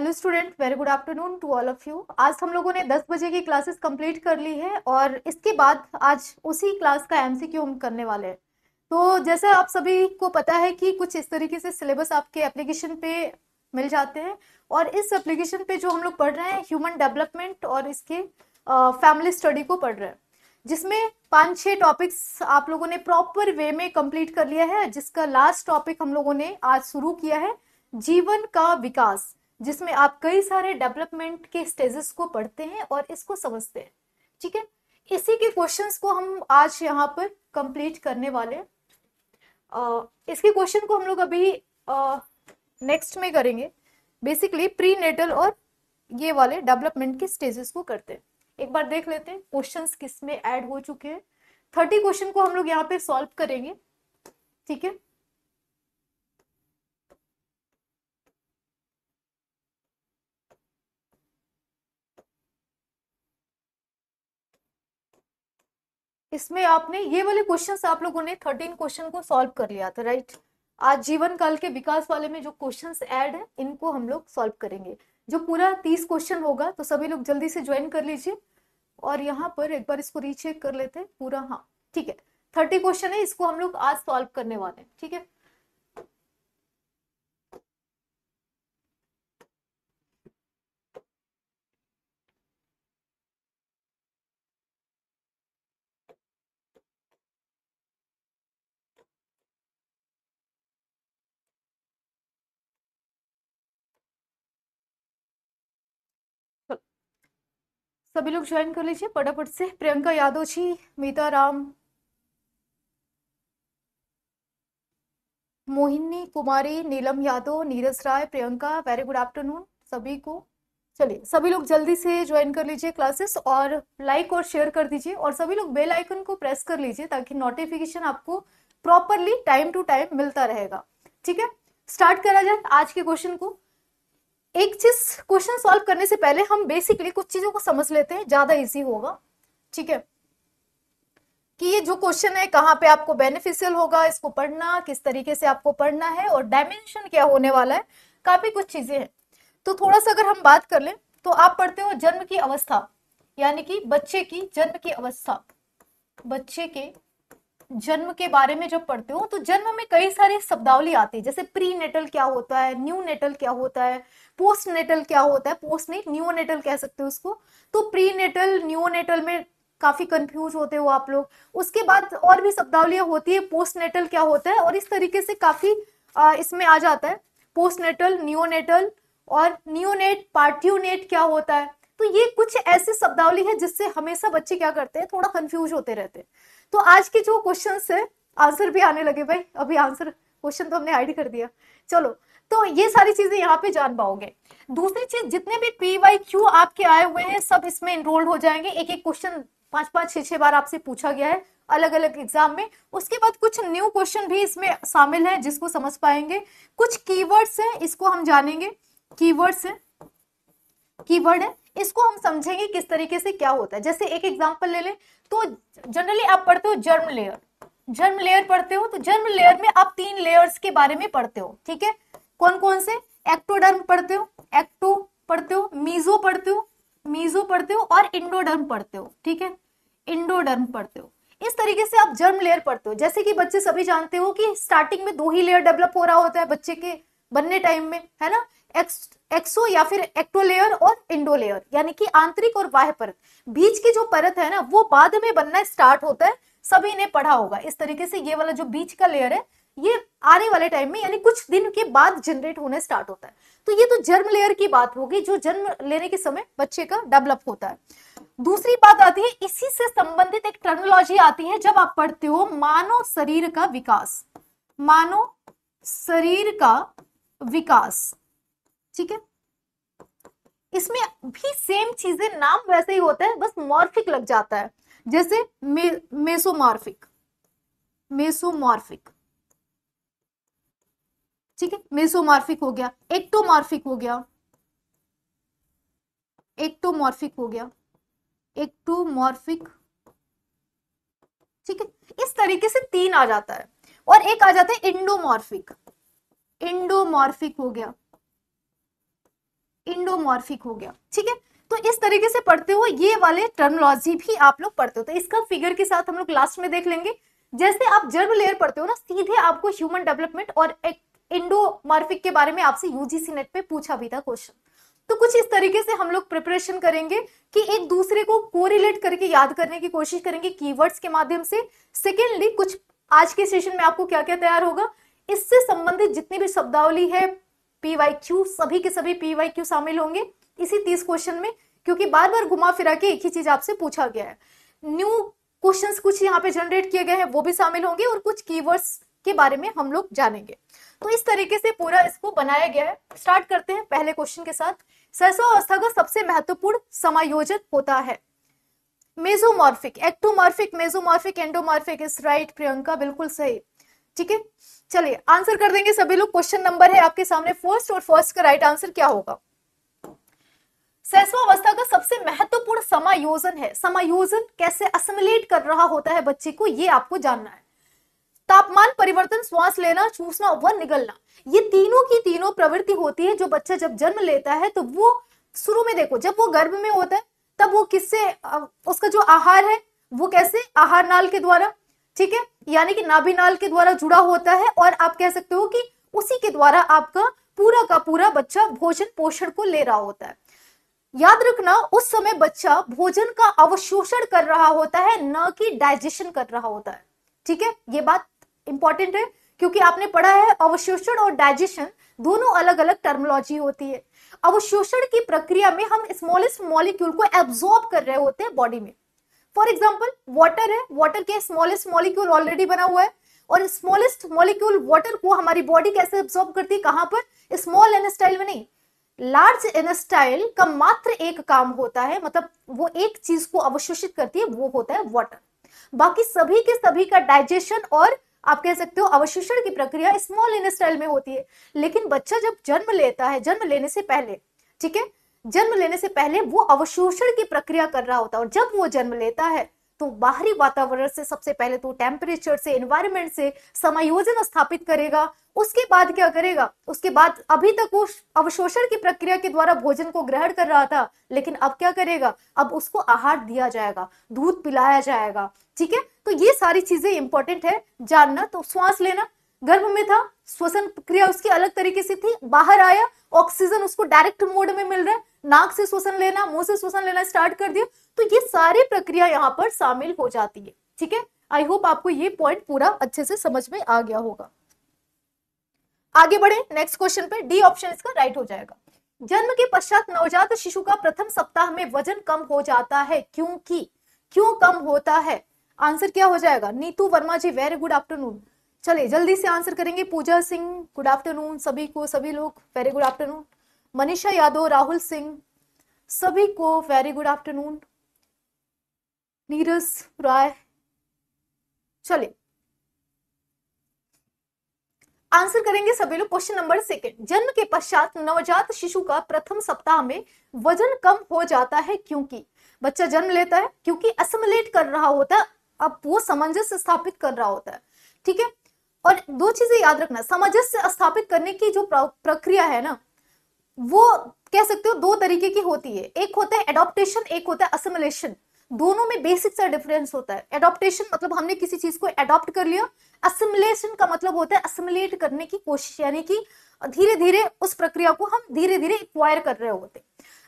Hello student very good afternoon to all of you आज हम लोगों ने 10 बजे की क्लासेस कंप्लीट कर ली है और इसके बाद आज उसी क्लास का एमसीक्यू हम करने वाले हैं तो जैसे आप सभी को पता है कि कुछ इस तरीके से सिलेबस आपके एप्लीकेशन पे मिल जाते हैं और इस एप्लीकेशन पे जो हम लोग पढ़ रहे हैं ह्यूमन डेवलपमेंट और इसके फैमिली स्टडी को पढ़ रहे हैं जिसमें पांच छह टॉपिक्स आप लोगों ने प्रॉपर वे में कंप्लीट कर लिया है जिसका लास्ट टॉपिक हम लोगों ने आज शुरू किया है जीवन का विकास जिसमें आप कई सारे डेवलपमेंट के स्टेजेस को पढ़ते हैं और इसको समझते हैं ठीक है इसी के क्वेश्चंस को हम आज यहाँ पर कंप्लीट करने वाले इसके क्वेश्चन को हम लोग अभी नेक्स्ट में करेंगे बेसिकली प्री नेटल और ये वाले डेवलपमेंट के स्टेजेस को करते हैं एक बार देख लेते हैं क्वेश्चन किस में ऐड हो चुके हैं थर्टी क्वेश्चन को हम लोग यहाँ पे सॉल्व करेंगे ठीक है इसमें आपने ये वाले क्वेश्चन आप लोगों ने थर्टीन क्वेश्चन को सॉल्व कर लिया था राइट आज जीवन काल के विकास वाले में जो क्वेश्चन एड है इनको हम लोग सॉल्व करेंगे जो पूरा तीस क्वेश्चन होगा तो सभी लोग जल्दी से ज्वाइन कर लीजिए और यहाँ पर एक बार इसको रीचेक कर लेते हैं पूरा हाँ ठीक है थर्टी क्वेश्चन है इसको हम लोग आज सॉल्व करने वाले हैं ठीक है सभी लोग ज्वाइन कर लीजिए फटाफट से Priyanka Yadav ji Meeta Ram Mohini Kumari Neelam Yadav Neeraj Rai Priyanka very good afternoon सभी को चलिए सभी लोग जल्दी से ज्वाइन कर लीजिए क्लासेस और लाइक और शेयर कर दीजिए और सभी लोग बेल आइकन को प्रेस कर लीजिए ताकि नोटिफिकेशन आपको प्रॉपरली टाइम टू टाइम मिलता रहेगा ठीक है स्टार्ट करा जाए आज के क्वेश्चन को एक चीज क्वेश्चन सॉल्व करने से पहले हम बेसिकली कुछ चीजों को समझ लेते हैं ज्यादा इजी होगा ठीक है कि ये जो क्वेश्चन है कहाँ पे आपको बेनिफिशियल होगा इसको पढ़ना किस तरीके से आपको पढ़ना है और डायमेंशन क्या होने वाला है काफी कुछ चीजें हैं तो थोड़ा सा अगर हम बात कर लें तो आप पढ़ते हो जन्म की अवस्था यानी कि बच्चे की जन्म की अवस्था बच्चे के जन्म के बारे में जब पढ़ते हो तो जन्म में कई सारे शब्दावली आती है जैसे प्री नेटल क्या होता है न्यू नेटल क्या होता है पोस्ट नेटल क्या होता है पोस्ट नहीं न्यू नेटल कह सकते हो उसको तो प्री नेटल न्यू नेटल में काफी कंफ्यूज होते हो आप लोग उसके बाद और भी शब्दावलियां होती है पोस्ट नेटल क्या होता है और इस तरीके से काफी आ, इसमें आ जाता है पोस्ट नेटल न्यू नेटल और न्यूनेट पार्ट्यूनेट क्या होता है तो ये कुछ ऐसी शब्दावली है जिससे हमेशा बच्चे क्या करते हैं थोड़ा कंफ्यूज होते रहते हैं तो आज के जो क्वेश्चन है आंसर भी आने लगे भाई अभी आंसर क्वेश्चन तो हमने ऐड कर दिया चलो तो ये सारी चीजें यहाँ पे जान पाओगे दूसरी चीज जितने भी पी वाई क्यू आपके आए हुए हैं सब इसमें इनरोल्ड हो जाएंगे एक एक क्वेश्चन पांच पांच छह छह बार आपसे पूछा गया है अलग अलग एग्जाम में उसके बाद कुछ न्यू क्वेश्चन भी इसमें शामिल है जिसको समझ पाएंगे कुछ कीवर्ड्स हैं इसको हम जानेंगे कीवर्ड्स हैं कीवर्ड है इसको हम समझेंगे किस तरीके से क्या होता है जैसे एक एग्जाम्पल ले लें तो जनरली आप पढ़ते हो जर्म लेयर जर्म लेयर पढ़ते हो तो जर्म लेयर में आप तीन लेयर्स के बारे में पढ़ते हो ठीक है कौन कौन से एक्टोडर्म पढ़ते हो एक्टो पढ़ते हो मीजो पढ़ते हो मीजो पढ़ते हो और इंडोडर्म पढ़ते हो ठीक है इंडोडर्म पढ़ते हो इस तरीके से आप जर्म लेयर पढ़ते हो जैसे कि बच्चे सभी जानते हो कि स्टार्टिंग में दो ही लेयर डेवलप हो रहा होता है बच्चे के बनने टाइम में है ना एक्सो या फिर एक्टोलेयर और इंडोलेयर यानी कि आंतरिक और बाह्य परत बीच की जो परत है ना वो बाद में बनना स्टार्ट होता है सभी ने पढ़ा होगा इस तरीके से ये वाला जो बीच का लेयर है ये आने वाले टाइम में यानी कुछ दिन के बाद जनरेट होने स्टार्ट होता है तो ये तो जर्म लेयर की बात होगी जो जन्म लेने के समय बच्चे का डेवलप होता है दूसरी बात आती है इसी से संबंधित एक टर्नोलॉजी आती है जब आप पढ़ते हो मानव शरीर का विकास मानव शरीर का विकास ठीक है इसमें भी सेम चीजें नाम वैसे ही होता है बस मॉर्फिक लग जाता है जैसे मे, मेसोमॉर्फिक मेसोमॉर्फिक ठीक है मेसोमॉर्फिक हो गया एक्टोमॉर्फिक हो गया एक्टोमॉर्फिक हो गया एक्टोमॉर्फिक ठीक है इस तरीके से तीन आ जाता है और एक आ जाता है इंडोमॉर्फिक इंडोमॉर्फिक हो गया इंडोमॉर्फिक हो गया ठीक है तो इस तरीके से पढ़ते हो ये वाले टर्मोलॉजी भी आप लोग पढ़ते हो तो इसका फिगर के साथ हम लोग लास्ट में देख लेंगे जैसे आप जर्म लेयर पढ़ते हो ना सीधे आपको ह्यूमन डेवलपमेंट और इंडोमॉर्फिक के बारे में आपसे यूजीसी नेट पे पूछा भी था क्वेश्चन तो कुछ इस तरीके से हम लोग प्रिपरेशन करेंगे कि एक दूसरे को कोरिलेट करके याद करने की कोशिश करेंगे कीवर्ड्स के माध्यम से सेकेंडली कुछ आज के सेशन में आपको क्या क्या तैयार होगा इससे संबंधित जितनी भी शब्दावली है पीवाई क्यू सभी के सभी पीवाई क्यू शामिल होंगे इसी तीस क्वेश्चन में क्योंकि बार बार घुमा फिरा के एक ही चीज आपसे पूछा गया है न्यू क्वेश्चंस कुछ यहाँ पे जनरेट किए गए हैं वो भी शामिल होंगे और कुछ कीवर्ड्स के बारे में हम लोग जानेंगे तो इस तरीके से पूरा इसको बनाया गया है स्टार्ट करते हैं पहले क्वेश्चन के साथ सरसो अवस्था का सबसे महत्वपूर्ण समायोजन होता है mesomorphic ectomorphic mesomorphic endomorphic is right Priyanka बिल्कुल सही ठीक है चलिए आंसर कर देंगे सभी लोग क्वेश्चन नंबर है आपके सामने फर्स्ट और फर्स्ट का राइट आंसर क्या होगा अवस्था का सबसे महत्वपूर्ण समायोजन है समायोजन कैसे असमिलेट कर रहा होता है बच्चे को ये आपको जानना है तापमान परिवर्तन श्वास लेना चूसना व निगलना ये तीनों की तीनों प्रवृत्ति होती है जो बच्चा जब जन्म लेता है तो वो शुरू में देखो जब वो गर्भ में होता है तब वो किससे उसका जो आहार है वो कैसे आहार नाल के द्वारा ठीक है यानी कि नाभिनाल के द्वारा जुड़ा होता है और आप कह सकते हो कि उसी के द्वारा आपका पूरा का पूरा बच्चा भोजन पोषण को ले रहा होता है याद रखना उस समय बच्चा भोजन का अवशोषण कर रहा होता है न कि डाइजेशन कर रहा होता है ठीक है ये बात इंपॉर्टेंट है क्योंकि आपने पढ़ा है अवशोषण और डाइजेशन दोनों अलग अलग टर्मोलॉजी होती है अवशोषण की प्रक्रिया में हम स्मॉलेस्ट मॉलिक्यूल को एब्जॉर्ब कर रहे होते हैं बॉडी में फॉर एग्जाम्पल वॉटर है वॉटर के स्मॉलेस्ट मॉलिक्यूल ऑलरेडी बना हुआ है और स्मॉलेस्ट मॉलिक्यूल वॉटर को हमारी बॉडी कैसे एब्सॉर्ब करती है कहां पर स्मॉल एनेस्टाइल में नहीं लार्ज एनेस्टाइल का मात्र एक काम होता है मतलब वो एक चीज को अवशोषित करती है वो होता है वॉटर बाकी सभी के सभी का डाइजेशन और आप कह सकते हो अवशोषण की प्रक्रिया स्मॉल इनस्टाइल में होती है लेकिन बच्चा जब जन्म लेता है जन्म लेने से पहले ठीक है जन्म लेने से पहले वो अवशोषण की प्रक्रिया कर रहा होता है और जब वो जन्म लेता है तो बाहरी वातावरण से सबसे पहले तो टेम्परेचर से एनवायरमेंट से समायोजन स्थापित करेगा उसके बाद क्या करेगा उसके बाद अभी तक वो अवशोषण की प्रक्रिया के द्वारा भोजन को ग्रहण कर रहा था लेकिन अब क्या करेगा अब उसको आहार दिया जाएगा दूध पिलाया जाएगा ठीक है तो ये सारी चीजें इंपॉर्टेंट है जानना तो श्वास लेना गर्भ में था श्वसन क्रिया उसकी अलग तरीके से थी बाहर आया ऑक्सीजन उसको डायरेक्ट मोड में मिल रहा है नाक से श्वसन लेना मुंह से श्वसन लेना स्टार्ट कर दिया तो ये सारी प्रक्रिया यहाँ पर शामिल हो जाती है ठीक है आई होप आपको ये पॉइंट पूरा अच्छे से समझ में आ गया होगा आगे बढ़े नेक्स्ट क्वेश्चन पे डी ऑप्शन इसका राइट हो जाएगा जन्म के पश्चात नवजात शिशु का प्रथम सप्ताह में वजन कम हो जाता है क्योंकि क्यों कम होता है आंसर क्या हो जाएगा Neetu Verma ji very good afternoon चलिए जल्दी से आंसर करेंगे पूजा सिंह गुड आफ्टरनून सभी को सभी लोग very good afternoon Manisha Yadav Rahul Singh सभी को very good afternoon Neeraj Rai चलिए आंसर करेंगे सभी लोग क्वेश्चन नंबर सेकेंड जन्म के पश्चात नवजात शिशु का प्रथम सप्ताह में वजन कम हो जाता है क्योंकि बच्चा जन्म लेता है क्योंकि असमलेट कर रहा होता है अब वो सामंजस्य स्थापित कर रहा होता है ठीक है और दो चीजें याद रखना सामंजस्य स्थापित करने की जो प्रक्रिया है ना वो कह सकते हो दो तरीके की होती है एक होता है एडोप्टेशन एक होता है असिमुलेशन दोनों में बेसिक सा डिफरेंस होता है एडोप्टेशन मतलब हमने किसी चीज को एडॉप्ट कर लिया असिमुलेशन का मतलब होता है असिमुलेट करने की कोशिश यानी कि धीरे धीरे उस प्रक्रिया को हम धीरे धीरे एक्वायर कर रहे होते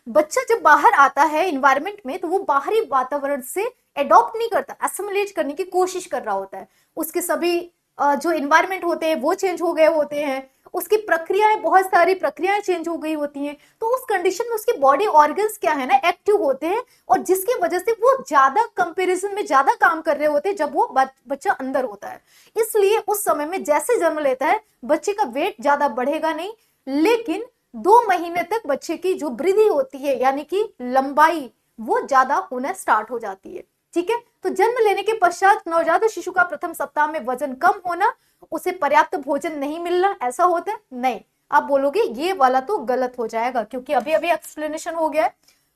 बच्चा जब बाहर आता है इन्वायरमेंट में तो वो बाहरी वातावरण से एडोप्ट नहीं करता असिमुलेट करने की कोशिश कर रहा होता है उसके सभी जो इन्वायरमेंट होते हैं वो चेंज हो गए होते हैं उसकी प्रक्रियाएं बहुत सारी प्रक्रियाएं चेंज हो गई होती हैं तो उस कंडीशन में उसके बॉडी ऑर्गन्स क्या है ना एक्टिव होते हैं और जिसकी वजह से वो ज्यादा कंपेरिजन में ज्यादा काम कर रहे होते हैं जब वो बच्चा अंदर होता है इसलिए उस समय में जैसे जन्म लेता है बच्चे का वेट ज्यादा बढ़ेगा नहीं लेकिन दो महीने तक बच्चे की जो वृद्धि होती है यानी कि लंबाई वो ज्यादा होना स्टार्ट हो जाती है ठीक है तो जन्म लेने के पश्चात नवजात शिशु का प्रथम सप्ताह में वजन कम होना उसे पर्याप्त भोजन नहीं मिलना ऐसा होता है नहीं आप बोलोगे ये वाला तो गलत हो जाएगा क्योंकि अभी अभी एक्सप्लेनेशन हो गया है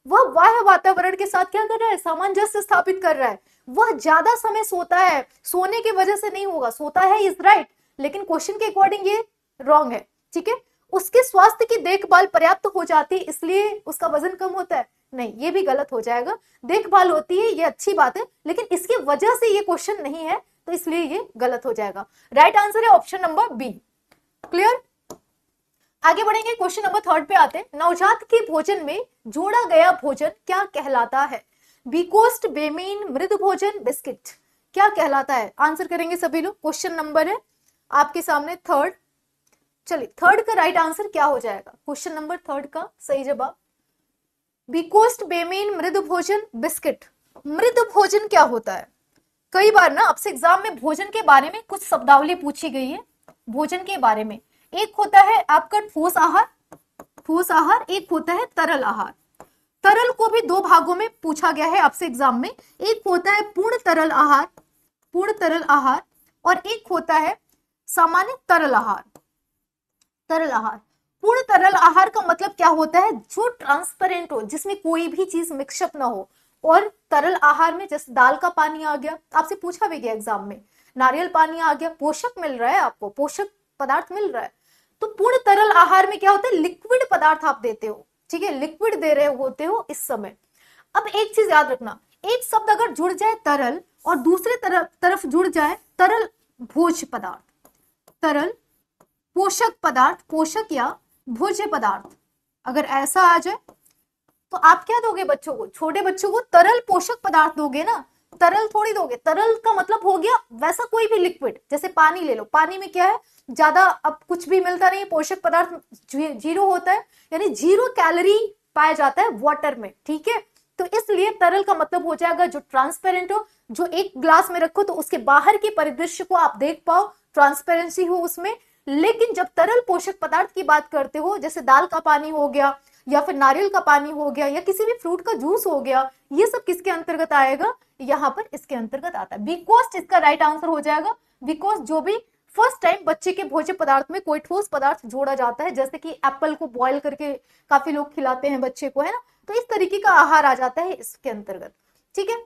वह वाह वातावरण के साथ क्या कर रहा है सामंजस्य स्थापित कर रहा है वह ज्यादा समय सोता है सोने की वजह से नहीं होगा सोता है इज राइट लेकिन क्वेश्चन के अकॉर्डिंग ये रॉन्ग है ठीक है उसके स्वास्थ्य की देखभाल पर्याप्त हो जाती है इसलिए उसका वजन कम होता है नहीं ये भी गलत हो जाएगा देखभाल होती है ये अच्छी बात है लेकिन इसकी वजह से ये क्वेश्चन नहीं है तो इसलिए ये गलत हो जाएगा राइट आंसर है ऑप्शन नंबर बी क्लियर आगे बढ़ेंगे क्वेश्चन नंबर थर्ड पे आते हैं नवजात के भोजन में जोड़ा गया भोजन क्या कहलाता है बीकोस्ट बेमीन मृद भोजन बिस्किट क्या कहलाता है आंसर करेंगे सभी लोग क्वेश्चन नंबर है आपके सामने थर्ड चलिए थर्ड का राइट आंसर क्या हो जाएगा क्वेश्चन नंबर थर्ड का सही जवाब बिकोस्ट बेमेन मृद भोजन बिस्किट मृद भोजन क्या होता है कई बार ना आपसे एग्जाम में भोजन के बारे में कुछ शब्दावली पूछी गई है भोजन के बारे में एक होता है आपका ठोस आहार ठोस आहार एक होता है तरल आहार तरल को भी दो भागों में पूछा गया है आपसे एग्जाम में एक होता है पूर्ण तरल आहार पूर्ण तरल आहार और एक होता है सामान्य तरल आहार तरल आहार पूर्ण तरल आहार का मतलब क्या होता है जो ट्रांसपेरेंट हो जिसमें कोई भी चीज मिक्सअप ना हो और तरल आहार में जैसे दाल का पानी आ गया आपसे पूछा भी गया एग्जाम में नारियल पानी आ गया पोषक मिल रहा है आपको पोषक पदार्थ मिल रहा है तो पूर्ण तरल आहार में क्या होता है लिक्विड पदार्थ आप देते हो ठीक है लिक्विड दे रहे होते हो इस समय अब एक चीज याद रखना एक शब्द अगर जुड़ जाए तरल और दूसरे तरफ तरफ जुड़ जाए तरल भोज पदार्थ तरल पोषक पदार्थ पोषक या भोज्य पदार्थ अगर ऐसा आ जाए तो आप क्या दोगे बच्चों को छोटे बच्चों को तरल पोषक पदार्थ दोगे ना तरल थोड़ी दोगे तरल का मतलब हो गया वैसा कोई भी लिक्विड जैसे पानी ले लो पानी में क्या है ज्यादा अब कुछ भी मिलता नहीं पोषक पदार्थ जीरो होता है यानी जीरो कैलोरी पाया जाता है वाटर में ठीक है तो इसलिए तरल का मतलब हो जाएगा जो ट्रांसपेरेंट हो जो एक ग्लास में रखो तो उसके बाहर के परिदृश्य को आप देख पाओ ट्रांसपेरेंसी हो उसमें लेकिन जब तरल पोषक पदार्थ की बात करते हो जैसे दाल का पानी हो गया या फिर नारियल का पानी हो गया या किसी भी फ्रूट का जूस हो गया ये सब किसके अंतर्गत आएगा यहाँ पर इसके अंतर्गत आता है बिकॉज इसका राइट आंसर हो जाएगा बिकॉज जो भी फर्स्ट टाइम बच्चे के भोज्य पदार्थ में कोई ठोस पदार्थ जोड़ा जाता है जैसे कि एप्पल को बॉयल करके काफी लोग खिलाते हैं बच्चे को है ना तो इस तरीके का आहार आ जाता है इसके अंतर्गत ठीक है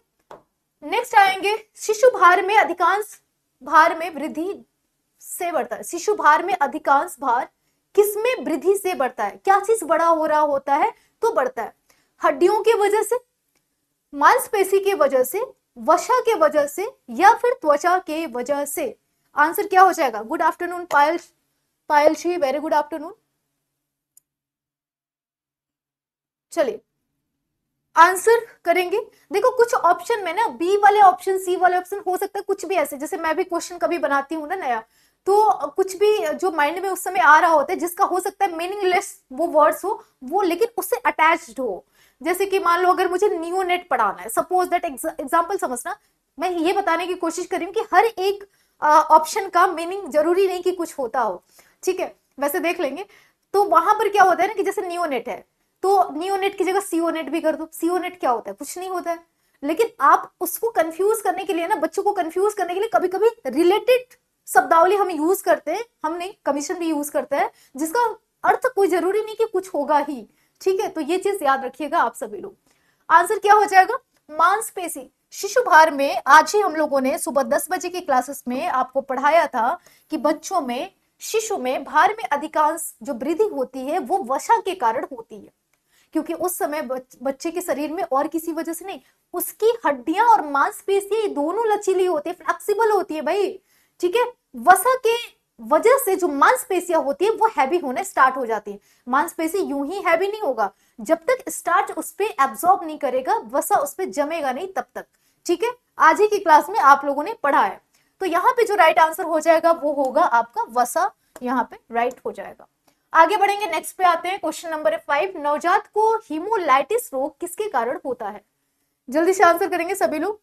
नेक्स्ट आएंगे शिशु भार में अधिकांश भार में वृद्धि से बढ़ता है शिशु भार में अधिकांश भार किसमें वृद्धि से बढ़ता है क्या चीज बड़ा हो रहा होता है तो बढ़ता है हड्डियों के वजह से मांसपेशी के वजह से वशा के वजह से या फिर त्वचा के वजह से आंसर क्या हो जाएगा good afternoon Payal Payal ji very good afternoon चलिए आंसर करेंगे देखो कुछ ऑप्शन में ना बी वाले ऑप्शन सी वाले ऑप्शन हो सकता है कुछ भी ऐसे जैसे मैं भी क्वेश्चन कभी बनाती हूँ ना नया तो कुछ भी जो माइंड में उस समय आ रहा होता है जिसका हो सकता है मीनिंगलेस वो वर्ड्स हो वो लेकिन उससे अटैच्ड हो जैसे कि मान लो अगर मुझे न्यू नेट पढ़ाना है सपोज दैट एग्जाम्पल समझना मैं ये बताने की कोशिश कर रही हूँ कि हर एक ऑप्शन का मीनिंग जरूरी नहीं कि कुछ होता हो ठीक है वैसे देख लेंगे तो वहां पर क्या होता है ना कि जैसे न्यू नेट है तो न्यू नेट की जगह सीओ नेट भी कर दो सीओ नेट क्या होता है कुछ नहीं होता है लेकिन आप उसको कंफ्यूज करने के लिए ना बच्चों को कंफ्यूज करने के लिए कभी कभी रिलेटेड शब्दावली हम यूज करते हैं हम नहीं कमीशन भी यूज करते हैं जिसका अर्थ कोई जरूरी नहीं कि कुछ होगा ही ठीक है तो ये चीज याद रखिएगा आप सभी लोग आंसर क्या हो जाएगा मांसपेशी शिशु भार में आज ही हम लोगों ने सुबह दस बजे की क्लासेस में आपको पढ़ाया था कि बच्चों में शिशु में भार में अधिकांश जो वृद्धि होती है वो वशा के कारण होती है क्योंकि उस समय बच, बच्चे के शरीर में और किसी वजह से नहीं उसकी हड्डियां और मांसपेशी दोनों लचीली होती है फ्लेक्सिबल होती है भाई ठीक है वसा के वजह से जो मांसपेशियां होती है वो हैवी होने स्टार्ट हो जाती है मांसपेशी यूं ही हैवी नहीं होगा जब तक स्टार्च उस पर एब्जॉर्ब नहीं करेगा वसा उस पर जमेगा नहीं तब तक ठीक है आज ही की क्लास में आप लोगों ने पढ़ा है तो यहाँ पे जो राइट आंसर हो जाएगा वो होगा आपका वसा यहाँ पे राइट हो जाएगा आगे बढ़ेंगे नेक्स्ट पे आते हैं क्वेश्चन नंबर फाइव नवजात को हीमोलाइटिस रोग किसके कारण होता है जल्दी से आंसर करेंगे सभी लोग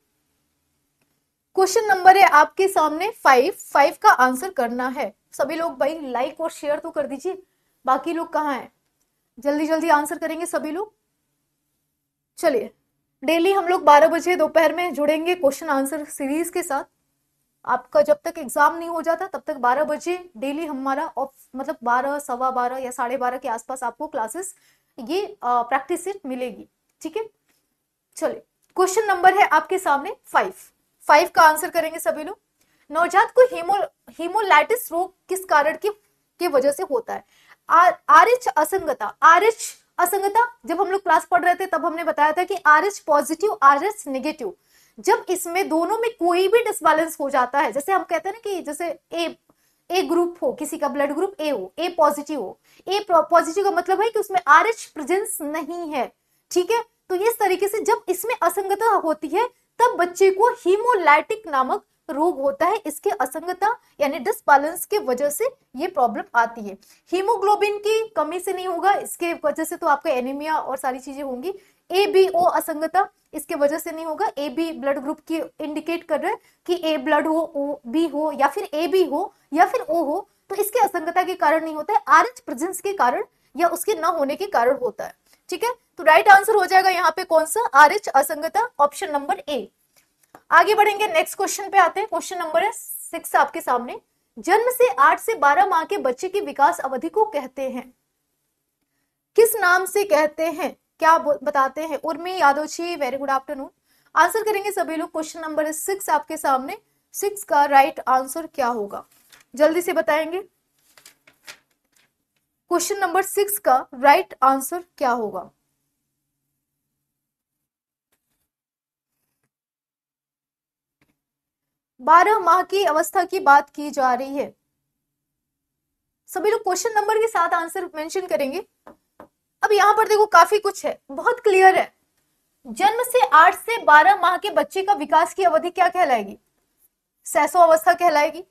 क्वेश्चन नंबर है आपके सामने फाइव फाइव का आंसर करना है सभी लोग भाई लाइक और शेयर तो कर दीजिए बाकी लोग कहाँ हैं जल्दी जल्दी आंसर करेंगे सभी लोग चलिए डेली हम लोग बारह बजे दोपहर में जुड़ेंगे क्वेश्चन आंसर सीरीज के साथ आपका जब तक एग्जाम नहीं हो जाता तब तक 12 बजे डेली हमारा ऑफ मतलब 12 सवा बारह या साढ़े बारह के आसपास आपको क्लासेस ये प्रैक्टिस सेट मिलेगी ठीक है चलिए क्वेश्चन नंबर है आपके सामने फाइव फाइव का आंसर करेंगे सभी लोग नवजात को हीमो हीमोलाइटिस रोग किस कारण की के वजह से होता है आरएच असंगता आरएच असंगता जब हम लोग क्लास पढ़ रहे थे तब हमने बताया था कि आरएच पॉजिटिव आरएच नेगेटिव जब इसमें दोनों में कोई भी डिसबैलेंस हो जाता है जैसे हम कहते हैं ना कि जैसे ए ए ग्रुप हो किसी का ब्लड ग्रुप ए हो ए पॉजिटिव हो ए पॉजिटिव का मतलब है कि उसमें आर एच प्रेजेंस नहीं है ठीक है तो इस तरीके से जब इसमें असंगता होती है तब बच्चे को हीमोलाइटिक नामक रोग होता है इसके असंगता यानी डिसबैलेंस के वजह से ये प्रॉब्लम आती है हीमोग्लोबिन की कमी से नहीं होगा इसके वजह से तो आपका एनीमिया और सारी चीजें होंगी ए बी ओ असंगता इसके वजह से नहीं होगा ए बी ब्लड ग्रुप की इंडिकेट कर रहे हैं कि ए ब्लड हो ओ बी हो या फिर ए बी हो या फिर ओ हो तो इसके असंगता के कारण नहीं होता है आर एच प्रेजेंस के कारण या उसके न होने के कारण होता है ठीक है तो राइट आंसर हो जाएगा यहाँ पे कौन सा आर एच असंगता ऑप्शन नंबर ए आगे बढ़ेंगे नेक्स्ट क्वेश्चन पे आते हैं क्वेश्चन नंबर है सिक्स आपके सामने जन्म से आठ से बारह माह के बच्चे की विकास अवधि को कहते हैं किस नाम से कहते हैं क्या बताते हैं उर्मी यादव यादोची वेरी गुड आफ्टरनून आंसर करेंगे सभी लोग क्वेश्चन नंबर सिक्स आपके सामने सिक्स का राइट right आंसर क्या होगा जल्दी से बताएंगे क्वेश्चन नंबर सिक्स का राइट right आंसर क्या होगा बारह माह की अवस्था की बात की जा रही है सभी लोग क्वेश्चन नंबर के साथ आंसर मेंशन करेंगे अब यहां पर देखो काफी कुछ है बहुत क्लियर है जन्म से आठ से बारह माह के बच्चे का विकास की अवधि क्या कहलाएगी सैसो अवस्था कहलाएगी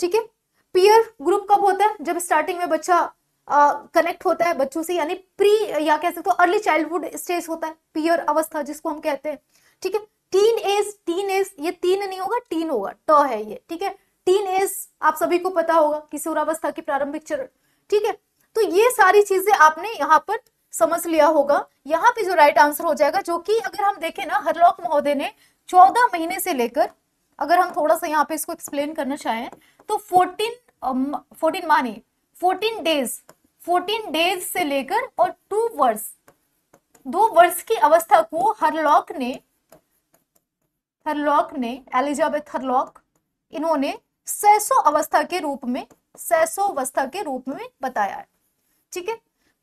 ठीक है पीयर ग्रुप कब होता है जब स्टार्टिंग में बच्चा कनेक्ट uh, होता है बच्चों से यानी प्री या कह सकते हो अर्ली चाइल्डहुड स्टेज होता है पियर अवस्था जिसको हम कहते हैं ठीक है टीन एज टीन एज ये तीन नहीं होगा टीन होगा ट है ये ठीक है टीन एज आप सभी को पता होगा किशोरावस्था की प्रारंभिक चरण ठीक है तो ये सारी चीजें आपने यहाँ पर समझ लिया होगा यहाँ पे जो राइट आंसर हो जाएगा जो कि अगर हम देखें ना हरलोक महोदय ने चौदह महीने से लेकर अगर हम थोड़ा सा यहाँ पे इसको एक्सप्लेन करना चाहें तो फोर्टीन फोर्टीन माने फोर्टीन डेज फोर्टीन डेज से लेकर और टू वर्ष दो वर्ष की अवस्था को हरलॉक ने हरलॉक ने एलिजाबेथ हरलॉक इन्होंने सैसो अवस्था के रूप में सैसो अवस्था के रूप में बताया है ठीक है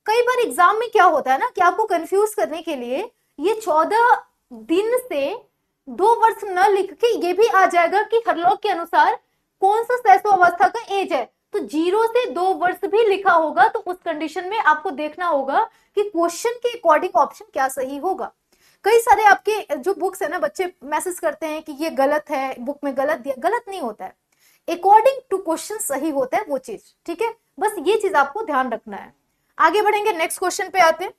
कई बार एग्जाम में क्या होता है ना कि आपको कंफ्यूज करने के लिए ये चौदह दिन से दो वर्ष न लिख के ये भी आ जाएगा कि हरलॉक के अनुसार कौन सा सैसो अवस्था का एज है तो जीरो से दो वर्ष भी लिखा होगा तो उस कंडीशन में आपको देखना होगा कि क्वेश्चन के अकॉर्डिंग ऑप्शन क्या सही होगा कई सारे आपके जो बुक्स है ना बच्चे मैसेज करते हैं कि ये गलत है बुक में गलत दिया गलत नहीं होता है अकॉर्डिंग टू क्वेश्चन सही होता है वो चीज ठीक है बस ये चीज आपको ध्यान रखना है आगे बढ़ेंगे नेक्स्ट क्वेश्चन पे आते हैं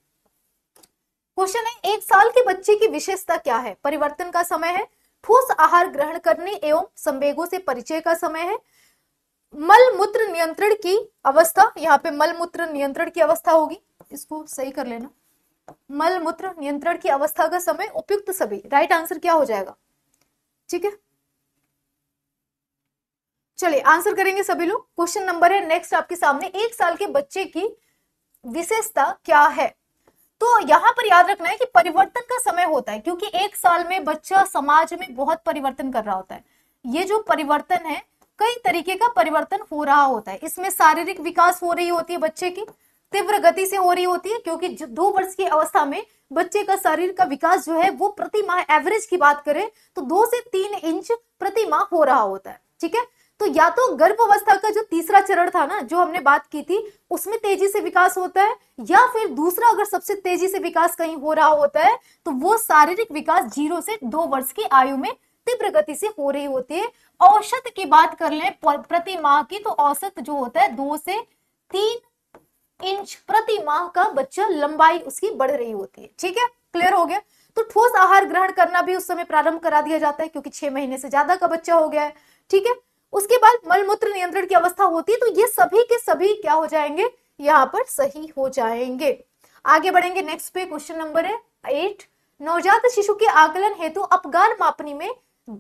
क्वेश्चन है एक साल के बच्चे की विशेषता क्या है परिवर्तन का समय है ठोस आहार ग्रहण करने एवं संवेगों से परिचय का समय है मल मूत्र नियंत्रण की अवस्था यहाँ पे मल मूत्र नियंत्रण की अवस्था होगी इसको सही कर लेना मल मूत्र नियंत्रण की अवस्था का समय उपयुक्त सभी राइट आंसर क्या हो जाएगा ठीक है चलिए आंसर करेंगे सभी लोग क्वेश्चन नंबर है नेक्स्ट आपके सामने एक साल के बच्चे की विशेषता क्या है तो यहाँ पर याद रखना है कि परिवर्तन का समय होता है क्योंकि एक साल में बच्चा समाज में बहुत परिवर्तन कर रहा होता है ये जो परिवर्तन है कई तरीके का परिवर्तन हो रहा होता है इसमें शारीरिक विकास हो रही होती है बच्चे की तीव्र गति से हो रही होती है क्योंकि दो वर्ष की अवस्था में बच्चे का शरीर का विकास जो है वो प्रति माह एवरेज की बात करें तो दो से तीन इंच प्रति माह हो रहा होता है ठीक है तो या तो गर्भ अवस्था का जो तीसरा चरण था ना जो हमने बात की थी उसमें तेजी से विकास होता है या फिर दूसरा अगर सबसे तेजी से विकास कहीं हो रहा होता है तो वो शारीरिक विकास जीरो से दो वर्ष की आयु में तीव्र गति से हो रही होती है औसत की बात कर ले प्रति माह की तो औसत जो होता है दो से तीन इंच प्रति माह का बच्चा लंबाई उसकी बढ़ रही होती है ठीक है क्लियर हो गया तो ठोस आहार ग्रहण करना भी उस समय प्रारंभ करा दिया जाता है क्योंकि छह महीने से ज्यादा का बच्चा हो गया है ठीक है उसके बाद मलमूत्र नियंत्रण की अवस्था होती है तो ये सभी के सभी क्या हो जाएंगे यहाँ पर सही हो जाएंगे आगे बढ़ेंगे नेक्स्ट पे क्वेश्चन नंबर है एट नवजात शिशु के आकलन हेतु अपगान मापनी में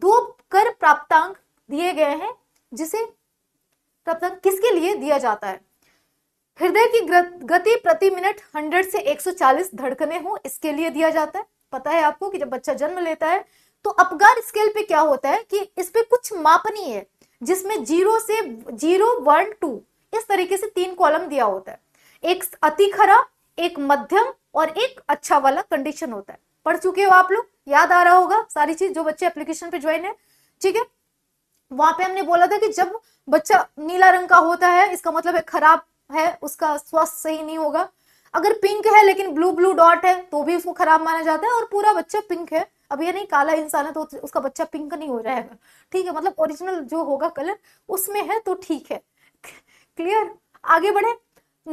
दो कर प्राप्तांक दिए गए हैं जिसे प्रपथन किसके लिए दिया जाता है हृदय की गति प्रति मिनट 100 से 140 धड़कने हो इसके लिए दिया जाता है पता है आपको कि जब बच्चा जन्म लेता है तो अपगार स्केल पे क्या होता है कि इस पे कुछ मापनी है जिसमें जीरो से जीरो वन टू इस तरीके से तीन कॉलम दिया होता है एक अति खरा एक मध्यम और एक अच्छा वाला कंडीशन होता है पढ़ चुके हो आप लोग याद आ रहा होगा सारी चीज जो बच्चे एप्लीकेशन पे ज्वाइन है ठीक है वहां पे हमने बोला था कि जब बच्चा नीला रंग का होता है इसका मतलब है खराब है उसका स्वास्थ्य सही नहीं होगा अगर पिंक है लेकिन ब्लू ब्लू डॉट है तो भी उसको खराब माना जाता है और पूरा बच्चा पिंक है अब ये नहीं काला इंसान है तो उसका बच्चा पिंक नहीं हो जाएगा ठीक है मतलब ओरिजिनल जो होगा कलर उसमें है तो ठीक है क्लियर आगे बढ़े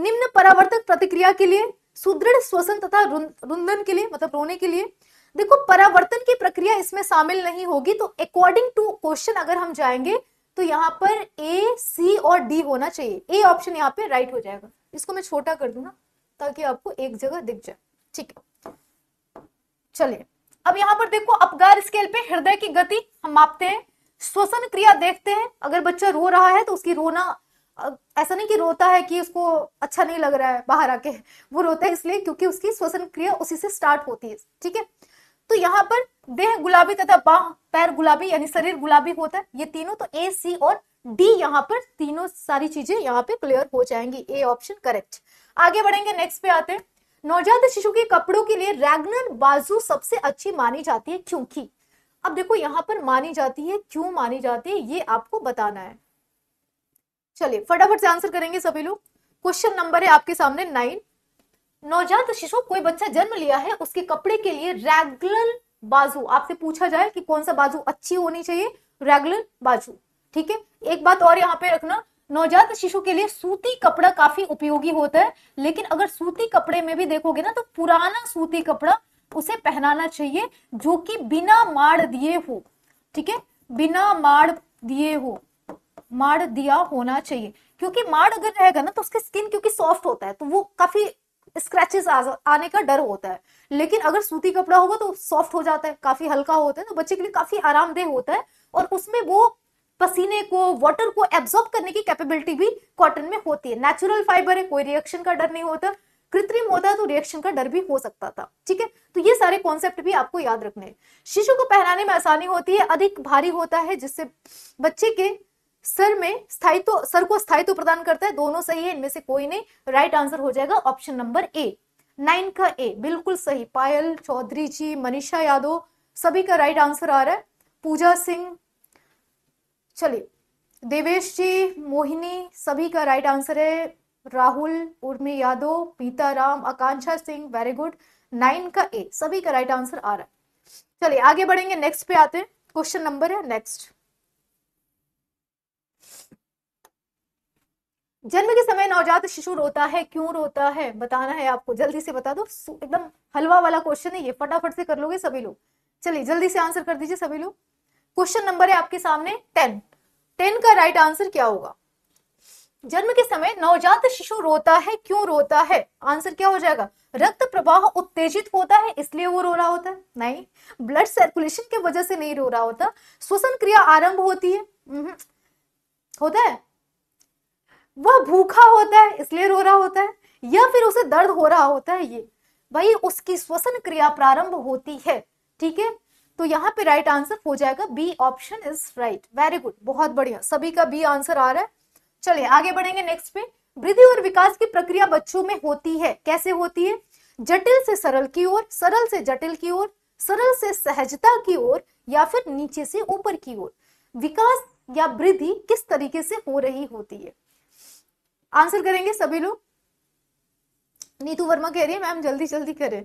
निम्न परावर्तक प्रतिक्रिया के लिए सुदृढ़ श्वसन तथा रुंधन के लिए मतलब रोने के लिए देखो परावर्तन की प्रक्रिया इसमें शामिल नहीं होगी तो अकॉर्डिंग टू क्वेश्चन अगर हम जाएंगे तो यहाँ पर ए सी और डी होना चाहिए ए ऑप्शन यहाँ पे राइट हो जाएगा इसको मैं छोटा कर दू ना ताकि आपको एक जगह दिख जाए ठीक है चलिए अब यहाँ पर देखो अपगार स्केल पे हृदय की गति हम मापते हैं श्वसन क्रिया देखते हैं अगर बच्चा रो रहा है तो उसकी रोना ऐसा नहीं कि रोता है कि उसको अच्छा नहीं लग रहा है बाहर आके वो रोता है इसलिए क्योंकि उसकी श्वसन क्रिया उसी से स्टार्ट होती है ठीक है तो यहाँ पर देह गुलाबी तथा बाह पैर गुलाबी यानी शरीर गुलाबी होता है ये तीनों तो ए सी और डी यहाँ पर तीनों सारी चीजें यहाँ पे क्लियर हो जाएंगी ए ऑप्शन करेक्ट आगे बढ़ेंगे नेक्स्ट पे आते हैं नवजात शिशु के कपड़ों के लिए रैगनर बाजू सबसे अच्छी मानी जाती है क्योंकि अब देखो यहाँ पर मानी जाती है क्यों मानी जाती है ये आपको बताना है चलिए फटाफट से आंसर करेंगे सभी लोग क्वेश्चन नंबर है आपके सामने नाइन नवजात शिशु कोई बच्चा जन्म लिया है उसके कपड़े के लिए रेगुलर बाजू आपसे पूछा जाए कि कौन सा बाजू अच्छी होनी चाहिए रेगुलर बाजू ठीक है एक बात और यहाँ पे रखना नवजात शिशु के लिए सूती कपड़ा काफी उपयोगी होता है लेकिन अगर सूती कपड़े में भी देखोगे ना तो पुराना सूती कपड़ा उसे पहनाना चाहिए जो कि बिना मार दिए हो ठीक है बिना मार दिए हो मार दिया होना चाहिए क्योंकि मार अगर रहेगा ना तो उसकी स्किन क्योंकि सॉफ्ट होता है तो वो काफी स्क्रैचेस आने का डर होता है लेकिन अगर सूती कपड़ा होगा तो सॉफ्ट हो जाता है काफी हल्का होता है तो बच्चे के लिए काफी आरामदेह होता है और उसमें वो पसीने को वाटर को एब्जॉर्ब करने की कैपेबिलिटी भी कॉटन में होती है नेचुरल फाइबर है कोई रिएक्शन का डर नहीं होता कृत्रिम होता है तो रिएक्शन का डर भी हो सकता था ठीक है तो ये सारे कॉन्सेप्ट भी आपको याद रखने शिशु को पहनाने में आसानी होती है अधिक भारी होता है जिससे बच्चे के सर में स्थायित्व सर को स्थायित्व प्रदान करता है दोनों सही है इनमें से कोई नहीं राइट आंसर हो जाएगा ऑप्शन नंबर ए नाइन का ए बिल्कुल सही पायल चौधरी जी मनीषा यादव सभी का राइट आंसर आ रहा है पूजा सिंह चलिए देवेश जी मोहिनी सभी का राइट आंसर है Rahul Urmi Yadav Pitaram Akanksha Singh very good nine का ए सभी का राइट आंसर आ रहा है चलिए आगे बढ़ेंगे नेक्स्ट पे आते हैं क्वेश्चन नंबर है नेक्स्ट जन्म के समय नवजात शिशु रोता है क्यों रोता है बताना है आपको जल्दी से बता दो एकदम हलवा वाला क्वेश्चन है ये फटाफट से कर लोगे सभी लोग चलिए जल्दी से आंसर कर दीजिए सभी लोग क्वेश्चन नंबर है आपके सामने टेन टेन का राइट आंसर क्या होगा जन्म के समय नवजात शिशु रोता है क्यों रोता है आंसर क्या हो जाएगा रक्त प्रवाह उत्तेजित होता है इसलिए वो रो रहा होता है नहीं ब्लड सर्कुलेशन की वजह से नहीं रो रहा होता श्वसन क्रिया आरंभ होती है हम्म। होता है वह भूखा होता है इसलिए रो रहा होता है या फिर उसे दर्द हो रहा होता है ये भाई उसकी श्वसन क्रिया प्रारंभ होती है ठीक है तो यहाँ पे राइट आंसर हो जाएगा B option is right very good बहुत बढ़िया सभी का बी आंसर आ रहा है चलिए आगे बढ़ेंगे नेक्स्ट पे वृद्धि और विकास की प्रक्रिया बच्चों में होती है कैसे होती है जटिल से सरल की ओर सरल से जटिल की ओर सरल से सहजता की ओर या फिर नीचे से ऊपर की ओर विकास या वृद्धि किस तरीके से हो रही होती है आंसर करेंगे सभी लोग नीतू वर्मा कह रही है मैम जल्दी जल्दी करें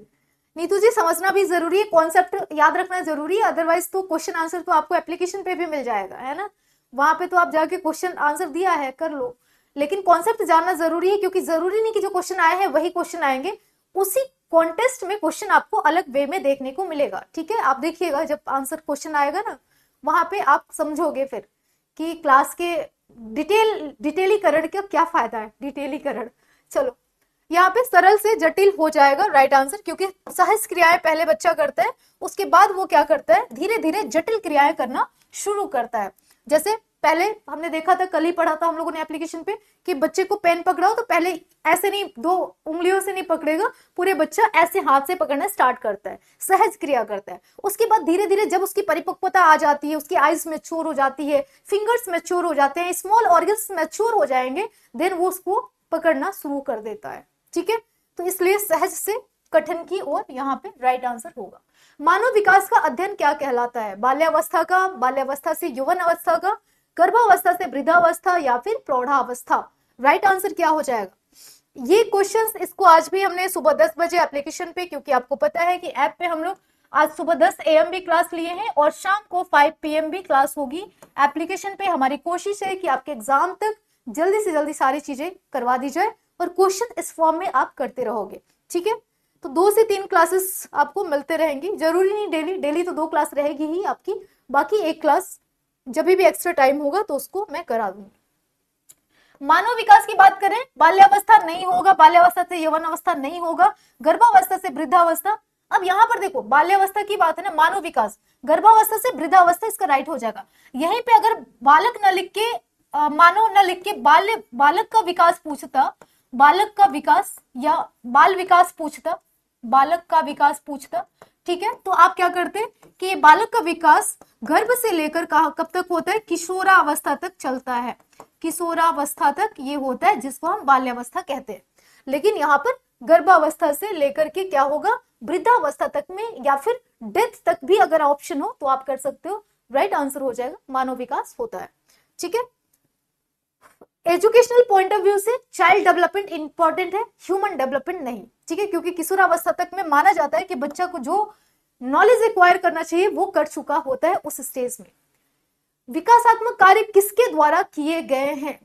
नीतू जी समझना भी जरूरी है कॉन्सेप्ट याद रखना जरूरी है अदरवाइज तो क्वेश्चन आंसर तो आपको एप्लीकेशन पे भी मिल जाएगा है ना वहां पे तो आप जाके क्वेश्चन आंसर दिया है कर लो लेकिन कॉन्सेप्ट जानना जरूरी है क्योंकि जरूरी नहीं कि जो क्वेश्चन आए हैं वही क्वेश्चन आएंगे उसी कॉन्टेस्ट में क्वेश्चन आपको अलग वे में देखने को मिलेगा ठीक है आप देखिएगा जब आंसर क्वेश्चन आएगा ना वहां पे आप समझोगे फिर कि क्लास के डिटेल डिटेलीकरण का क्या फायदा है डिटेलीकरण चलो यहाँ पे सरल से जटिल हो जाएगा राइट आंसर क्योंकि सहज क्रियाएं पहले बच्चा करता है उसके बाद वो क्या करता है धीरे धीरे जटिल क्रियाएं करना शुरू करता है जैसे पहले हमने देखा था कल ही पढ़ा था हम लोगों ने एप्लीकेशन पे कि बच्चे को पेन पकड़ाओ तो पहले ऐसे नहीं दो उंगलियों से नहीं पकड़ेगा पूरे बच्चा ऐसे हाथ से पकड़ना स्टार्ट करता है सहज क्रिया करता है उसके बाद धीरे धीरे जब उसकी परिपक्वता आ जाती है उसकी आईज मेच्योर हो जाती है फिंगर्स मेच्योर हो जाते हैं स्मॉल ऑर्गन मेच्योर हो जाएंगे देन वो उसको पकड़ना शुरू कर देता है ठीक है तो इसलिए सहज से कठिन की ओर यहाँ पे राइट आंसर होगा मानव विकास का अध्ययन क्या कहलाता है बाल्यावस्था का बाल्यावस्था से यौवन अवस्था का गर्भावस्था से वृद्धावस्था या फिर प्रौढ़ावस्था राइट आंसर क्या हो जाएगा ये क्वेश्चंस इसको आज भी हमने सुबह दस बजे एप्लीकेशन पे क्योंकि आपको पता है कि ऐप पे हम लोग आज सुबह दस एम भी क्लास लिए हैं और शाम को फाइव पीएम भी क्लास होगी एप्लीकेशन पे हमारी कोशिश है कि आपके एग्जाम तक जल्दी से जल्दी सारी चीजें करवा दी जाए और क्वेश्चन इस फॉर्म में आप करते रहोगे ठीक है तो दो से तीन क्लासेस आपको मिलते रहेंगी जरूरी नहीं डेली डेली तो दो क्लास रहेगी ही आपकी बाकी एक क्लास जब भी एक्स्ट्रा टाइम होगा तो उसको मैं करा दूंगी मानव विकास की बात करें बाल्यावस्था नहीं होगा बाल्यावस्था से अवस्था नहीं होगा गर्भावस्था से वृद्धावस्था अब यहाँ पर देखो बाल्यावस्था की बात है ना मानव विकास गर्भावस्था से वृद्धावस्था इसका राइट हो जाएगा यहीं पे अगर बालक न लिख के मानव न लिख के बाल्य बालक का विकास पूछता बालक का विकास या बाल विकास पूछता बालक का विकास पूछता ठीक है तो आप क्या करते हैं कि बालक का विकास गर्भ से लेकर कब तक होता है किशोरावस्था तक चलता है किशोरावस्था तक ये होता है जिसको हम बाल्यावस्था कहते हैं लेकिन यहाँ पर गर्भावस्था से लेकर के क्या होगा वृद्धावस्था तक में या फिर डेथ तक भी अगर ऑप्शन हो तो आप कर सकते हो राइट right आंसर हो जाएगा मानव विकास होता है ठीक है एजुकेशनल पॉइंट ऑफ व्यू से चाइल्ड डेवलपमेंट इंपॉर्टेंट है ह्यूमन डेवलपमेंट नहीं ठीक है क्योंकि किशोरावस्था तक में माना जाता है कि बच्चा को जो नॉलेज एक्वायर करना चाहिए वो कर चुका होता है उस स्टेज में विकासात्मक कार्य किसके द्वारा किए गए हैं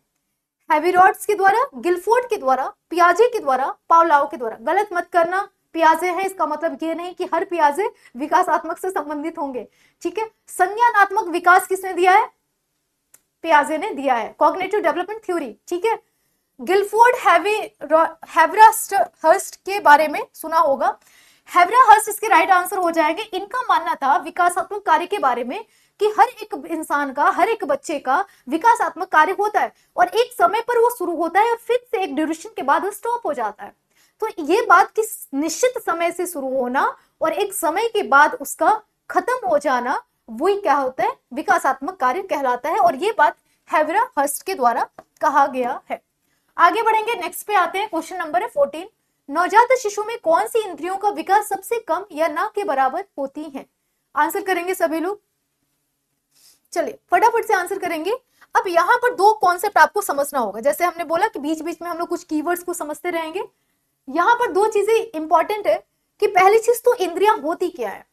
हैविरोड्स के द्वारा गिलफोर्ड के द्वारा पियाजे के द्वारा पावलाओ के द्वारा गलत मत करना पियाजे हैं इसका मतलब ये नहीं कि हर पियाजे विकासात्मक से संबंधित होंगे ठीक है संज्ञानात्मक विकास किसने दिया है पियाजे ने दिया है कॉग्नेटिव डेवलपमेंट थ्योरी ठीक है गिलफोर्ड हर्स्ट के बारे में सुना होगा हेवरा हर्स्ट इसके राइट आंसर हो जाएंगे इनका मानना था विकासात्मक कार्य के बारे में कि हर एक इंसान का हर एक बच्चे का विकासात्मक कार्य होता है और एक समय पर वो शुरू होता है और फिर से एक ड्यूरेशन के बाद वो स्टॉप हो जाता है तो ये बात कि निश्चित समय से शुरू होना और एक समय के बाद उसका खत्म हो जाना वही क्या होता है विकासात्मक कार्य कहलाता है और ये बात हैवरा हर्स्ट के द्वारा कहा गया है आगे बढ़ेंगे नेक्स्ट पे आते हैं क्वेश्चन नंबर है फोर्टीन नवजात शिशु में कौन सी इंद्रियों का विकास सबसे कम या ना के बराबर होती है आंसर करेंगे सभी लोग चलिए फटाफट से आंसर करेंगे अब यहाँ पर दो कॉन्सेप्ट आपको समझना होगा जैसे हमने बोला कि बीच बीच में हम लोग कुछ कीवर्ड्स को समझते रहेंगे यहाँ पर दो चीजें इंपॉर्टेंट है कि पहली चीज तो इंद्रिया होती क्या है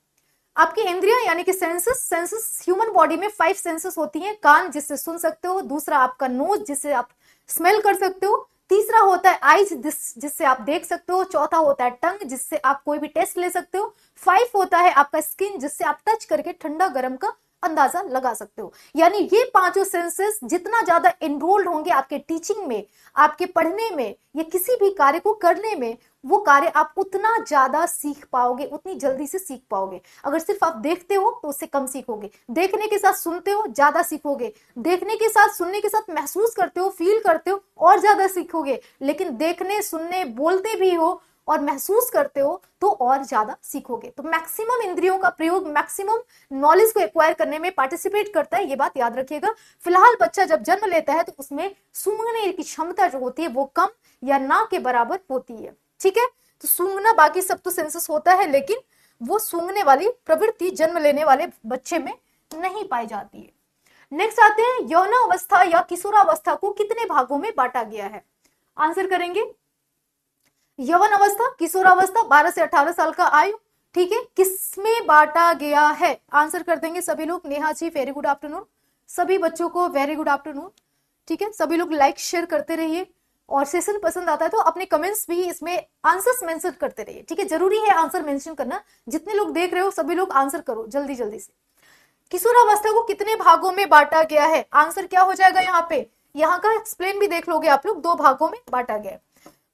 आपकी इंद्रिया यानी कि सेंसेस सेंसेस ह्यूमन बॉडी में फाइव सेंसेस होती हैं कान जिससे सुन सकते हो दूसरा आपका नोज जिससे आप स्मेल कर सकते हो तीसरा होता है आईज जिससे आप देख सकते हो चौथा होता है टंग जिससे आप कोई भी टेस्ट ले सकते हो फाइव होता है आपका स्किन जिससे आप टच करके ठंडा गर्म का अंदाजा लगा सकते हो यानी ये पांचों सेंसेस जितना ज्यादा इनरोल्ड होंगे आपके टीचिंग में आपके पढ़ने में या किसी भी कार्य को करने में वो कार्य आप उतना ज़्यादा सीख पाओगे उतनी जल्दी से सीख पाओगे अगर सिर्फ आप देखते हो तो उससे कम सीखोगे देखने के साथ सुनते हो ज़्यादा सीखोगे देखने के साथ सुनने के साथ महसूस करते हो फील करते हो और ज़्यादा सीखोगे लेकिन देखने सुनने बोलते भी हो और महसूस करते हो तो और ज्यादा सीखोगे तो मैक्सिमम इंद्रियों का प्रयोग मैक्सिमम नॉलेज को एक्वायर करने में पार्टिसिपेट करता है ये बात याद रखिएगा फिलहाल बच्चा जब जन्म लेता है तो उसमें सुनने की क्षमता जो होती है वो कम या ना के बराबर होती है ठीक है तो सूंघना बाकी सब तो सेंसेस होता है लेकिन वो सूंघने वाली प्रवृत्ति जन्म लेने वाले बच्चे में नहीं पाई जाती है नेक्स्ट आते हैं अवस्था या किशोरावस्था को कितने भागों में बांटा गया है आंसर करेंगे यौन अवस्था किशोरावस्था 12 से 18 साल का आयु ठीक है किसमें बांटा गया है आंसर कर देंगे सभी लोग Neha ji very good afternoon सभी बच्चों को वेरी गुड आफ्टरनून ठीक है सभी लोग लाइक शेयर करते रहिए और सेशन पसंद आता है तो अपने कमेंट्स भी इसमें आंसर्स मेंशन करते रहिए ठीक है जरूरी है आंसर मेंशन करना जितने लोग देख रहे हो सभी लोग आंसर करो जल्दी जल्दी से किशोरावस्था को कितने भागों में बांटा गया है आंसर क्या हो जाएगा यहाँ पे यहाँ का एक्सप्लेन भी देख लोगे आप लोग दो भागों में बांटा गया है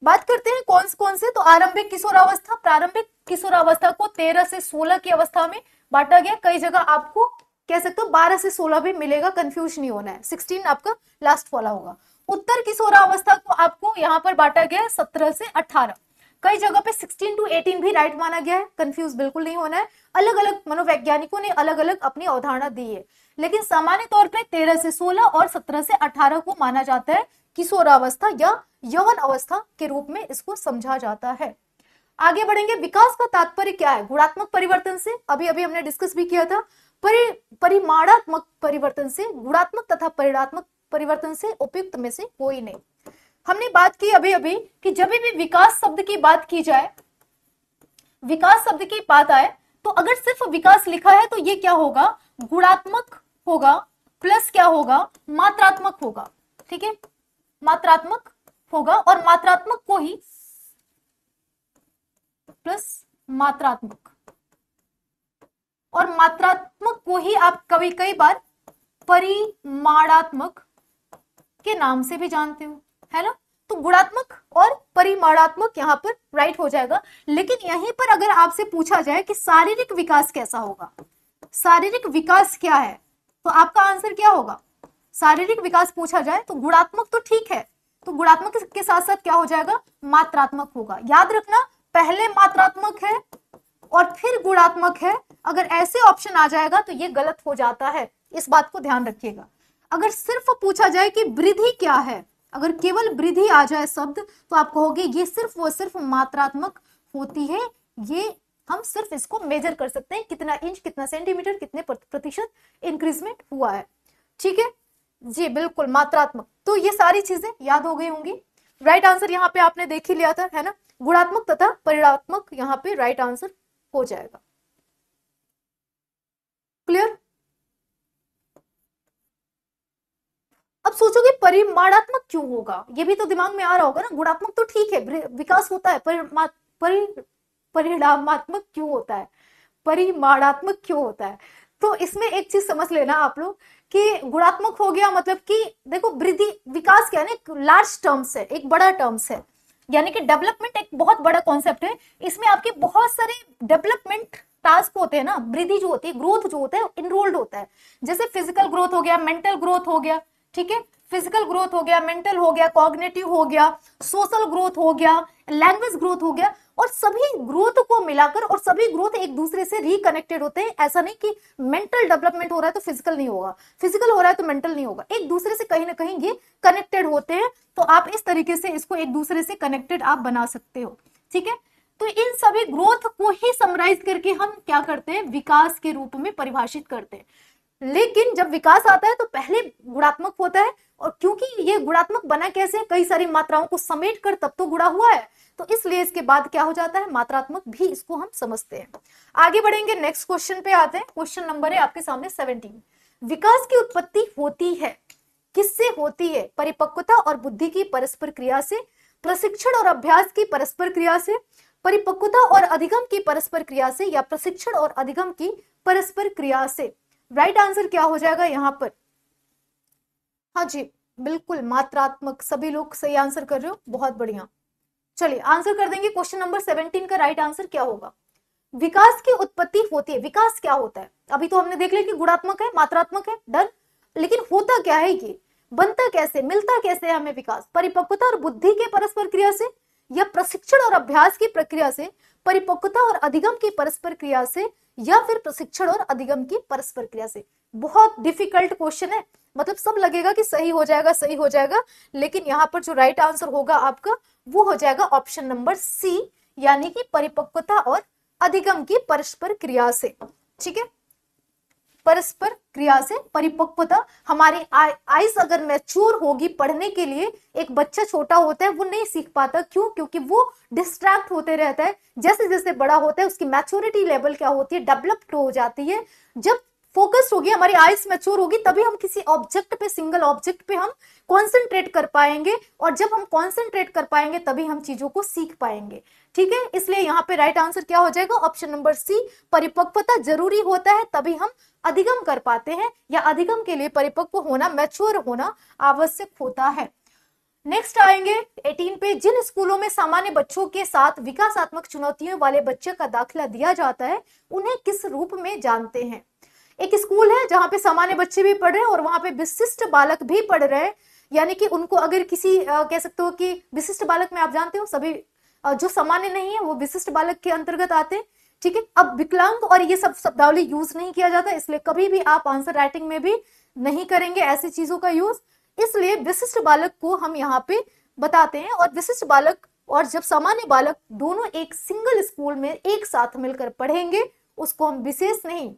बात करते हैं कौन कौन से तो आरंभिक किशोरावस्था प्रारंभिक किशोरावस्था को तेरह से सोलह की अवस्था में बांटा गया कई जगह आपको कह सकते हो बारह से सोलह भी मिलेगा कंफ्यूज नहीं होना है सिक्सटीन आपका लास्ट वाला होगा उत्तर किशोरा अवस्था को तो आपको यहाँ पर बांटा गया है सत्रह से अठारह कई जगह पे 16 टू 18 भी राइट माना गया है कंफ्यूज बिल्कुल नहीं होना है अलग अलग मनोवैज्ञानिकों ने अलग अलग अपनी अवधारणा दी है लेकिन सामान्य तौर पे 13 से 16 और 17 से 18 को माना जाता है किशोरावस्था या यवन अवस्था के रूप में इसको समझा जाता है आगे बढ़ेंगे विकास का तात्पर्य क्या है गुणात्मक परिवर्तन से अभी अभी हमने डिस्कस भी किया था परि परिमाणात्मक परिवर्तन से गुणात्मक तथा परिणात्मक परिवर्तन से उपयुक्त में से कोई नहीं हमने बात की अभी अभी कि जब भी विकास शब्द की बात की जाए विकास शब्द की बात आए तो अगर सिर्फ विकास लिखा है तो ये क्या होगा गुणात्मक होगा प्लस क्या होगा मात्रात्मक होगा ठीक है मात्रात्मक होगा और मात्रात्मक को ही प्लस मात्रात्मक और मात्रात्मक को ही आप कभी कई बार परिमाणात्मक के नाम से भी जानते हो है ना तो गुणात्मक और परिमाणात्मक यहाँ पर राइट हो जाएगा लेकिन यहीं पर अगर आपसे पूछा जाए कि शारीरिक विकास कैसा होगा शारीरिक विकास क्या है तो आपका आंसर क्या होगा शारीरिक विकास पूछा जाए तो गुणात्मक तो ठीक है तो गुणात्मक के साथ साथ क्या हो जाएगा मात्रात्मक होगा याद रखना पहले मात्रात्मक है और फिर गुणात्मक है अगर ऐसे ऑप्शन आ जाएगा तो ये गलत हो जाता है इस बात को ध्यान रखिएगा अगर सिर्फ पूछा जाए कि वृद्धि क्या है अगर केवल वृद्धि आ जाए शब्द तो आप कहोगे ये सिर्फ वो सिर्फ मात्रात्मक होती है ये हम सिर्फ इसको मेजर कर सकते हैं कितना इंच कितना सेंटीमीटर कितने प्रतिशत इंक्रीजमेंट हुआ है ठीक है जी बिल्कुल मात्रात्मक तो ये सारी चीजें याद हो गई होंगी राइट आंसर यहाँ पे आपने देख ही लिया था है ना गुणात्मक तथा परिणात्मक यहाँ पे राइट आंसर हो जाएगा क्लियर अब सोचोगे परिमाणात्मक क्यों होगा ये भी तो दिमाग में आ रहा होगा ना गुणात्मक तो ठीक है विकास होता है परिणामात्मक क्यों होता है परिमाणात्मक क्यों होता है तो इसमें एक चीज समझ लेना आप लोग कि गुणात्मक हो गया मतलब कि देखो वृद्धि विकास क्या है ना लार्ज टर्म्स है एक बड़ा टर्म्स है यानी कि डेवलपमेंट एक बहुत बड़ा कॉन्सेप्ट है इसमें आपके बहुत सारे डेवलपमेंट टास्क होते हैं ना वृद्धि जो होती है ग्रोथ जो होता है इनरोल्ड होता है जैसे फिजिकल ग्रोथ हो गया मेंटल ग्रोथ हो गया ठीक है फिजिकल ग्रोथ हो गया मेंटल हो गया कॉग्नेटिव हो गया सोशल ग्रोथ हो गया लैंग्वेज ग्रोथ हो गया और सभी ग्रोथ को मिलाकर और सभी ग्रोथ एक दूसरे से रिकनेक्टेड होते हैं ऐसा नहीं कि मेंटल डेवलपमेंट हो रहा है तो फिजिकल नहीं होगा फिजिकल हो रहा है तो मेंटल नहीं होगा एक दूसरे से कहीं ना कहीं ये कनेक्टेड होते हैं तो आप इस तरीके से इसको एक दूसरे से कनेक्टेड आप बना सकते हो ठीक है तो इन सभी ग्रोथ को ही समराइज करके हम क्या करते हैं विकास के रूप में परिभाषित करते हैं लेकिन जब विकास आता है तो पहले गुणात्मक होता है और क्योंकि ये गुणात्मक बना कैसे कई सारी मात्राओं को समेट कर तब तो गुणा हुआ है तो इसलिए इसके बाद क्या हो जाता है मात्रात्मक भी इसको हम समझते हैं आगे बढ़ेंगे नेक्स्ट क्वेश्चन पे आते हैं क्वेश्चन नंबर है आपके सामने सेवनटीन विकास की उत्पत्ति होती है किससे होती है परिपक्वता और बुद्धि की परस्पर क्रिया से प्रशिक्षण और अभ्यास की परस्पर क्रिया से परिपक्वता और अधिगम की परस्पर क्रिया से या प्रशिक्षण और अधिगम की परस्पर क्रिया से राइट आंसर क्या हो जाएगा यहाँ पर हाँ जी बिल्कुल मात्रात्मक सभी लोग सही आंसर कर रहे हो बहुत बढ़िया चलिए आंसर कर देंगे क्वेश्चन नंबर सेवनटीन का राइट आंसर क्या होगा विकास की उत्पत्ति होती है विकास क्या होता है अभी तो हमने देख लिया कि गुणात्मक है मात्रात्मक है डन लेकिन होता क्या है ये बनता कैसे मिलता कैसे है हमें विकास परिपक्वता और बुद्धि के परस्पर क्रिया से या प्रशिक्षण और अभ्यास की प्रक्रिया से परिपक्वता और अधिगम की परस्पर क्रिया से या फिर प्रशिक्षण और अधिगम की परस्पर क्रिया से बहुत डिफिकल्ट क्वेश्चन है मतलब सब लगेगा कि सही हो जाएगा सही हो जाएगा लेकिन यहाँ पर जो राइट आंसर होगा आपका वो हो जाएगा ऑप्शन नंबर सी यानी कि परिपक्वता और अधिगम की परस्पर क्रिया से ठीक है परस्पर क्रिया से परिपक्वता हमारी आइज अगर मैच्योर होगी पढ़ने के लिए एक बच्चा छोटा होता है वो नहीं सीख पाता क्यों क्योंकि वो डिस्ट्रैक्ट होते रहता है जैसे जैसे बड़ा होता है उसकी मैच्योरिटी लेवल क्या होती है डेवलप्ड हो जाती है जब फोकस होगी हमारी आइज मैच्योर होगी तभी हम किसी ऑब्जेक्ट पे सिंगल ऑब्जेक्ट पे हम कॉन्सेंट्रेट कर पाएंगे और जब हम कॉन्सेंट्रेट कर पाएंगे तभी हम चीजों को सीख पाएंगे ठीक है इसलिए यहाँ पे राइट आंसर क्या हो जाएगा ऑप्शन नंबर सी परिपक्वता जरूरी होता है तभी हम अधिगम कर पाते हैं या अधिगम के लिए परिपक्व होना मैच्योर होना आवश्यक होता है नेक्स्ट आएंगे 18 पे जिन स्कूलों में सामान्य बच्चों के साथ विकासात्मक चुनौतियों वाले बच्चे का दाखिला दिया जाता है उन्हें किस रूप में जानते हैं एक स्कूल है जहाँ पे सामान्य बच्चे भी पढ़ रहे हैं और वहां पे विशिष्ट बालक भी पढ़ रहे हैं यानी कि उनको अगर किसी आ, कह सकते हो कि विशिष्ट बालक में आप जानते हो सभी जो सामान्य नहीं है वो विशिष्ट बालक के अंतर्गत आते हैं ठीक है अब विकलांग और ये सब शब्दावली यूज नहीं किया जाता इसलिए कभी भी आप आंसर राइटिंग में भी नहीं करेंगे ऐसी चीजों का यूज इसलिए विशिष्ट बालक को हम यहाँ पे बताते हैं और विशिष्ट बालक और जब सामान्य बालक दोनों एक सिंगल स्कूल में एक साथ मिलकर पढ़ेंगे उसको हम विशेष नहीं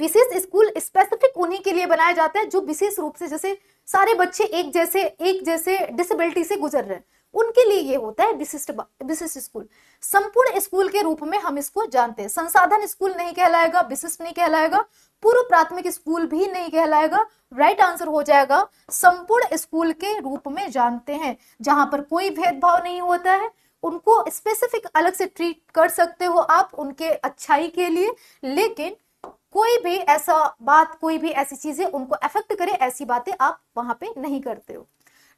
विशेष स्कूल स्पेसिफिक उन्हीं के लिए बनाया जाता है जो विशेष रूप से जैसे सारे बच्चे एक जैसे एक जैसे डिसेबिलिटी से गुजर रहे हैं उनके लिए ये होता है विशिष्ट विशिष्ट स्कूल संपूर्ण स्कूल के रूप में हम इसको जानते हैं संसाधन स्कूल नहीं कहलाएगा विशिष्ट नहीं कहलाएगा पूर्व प्राथमिक स्कूल भी नहीं कहलाएगा राइट आंसर हो जाएगा संपूर्ण स्कूल के रूप में जानते हैं जहां पर कोई भेदभाव नहीं होता है उनको स्पेसिफिक अलग से ट्रीट कर सकते हो आप उनके अच्छाई के लिए लेकिन कोई भी ऐसा बात कोई भी ऐसी चीजें उनको अफेक्ट करे ऐसी बातें आप वहां पे नहीं करते हो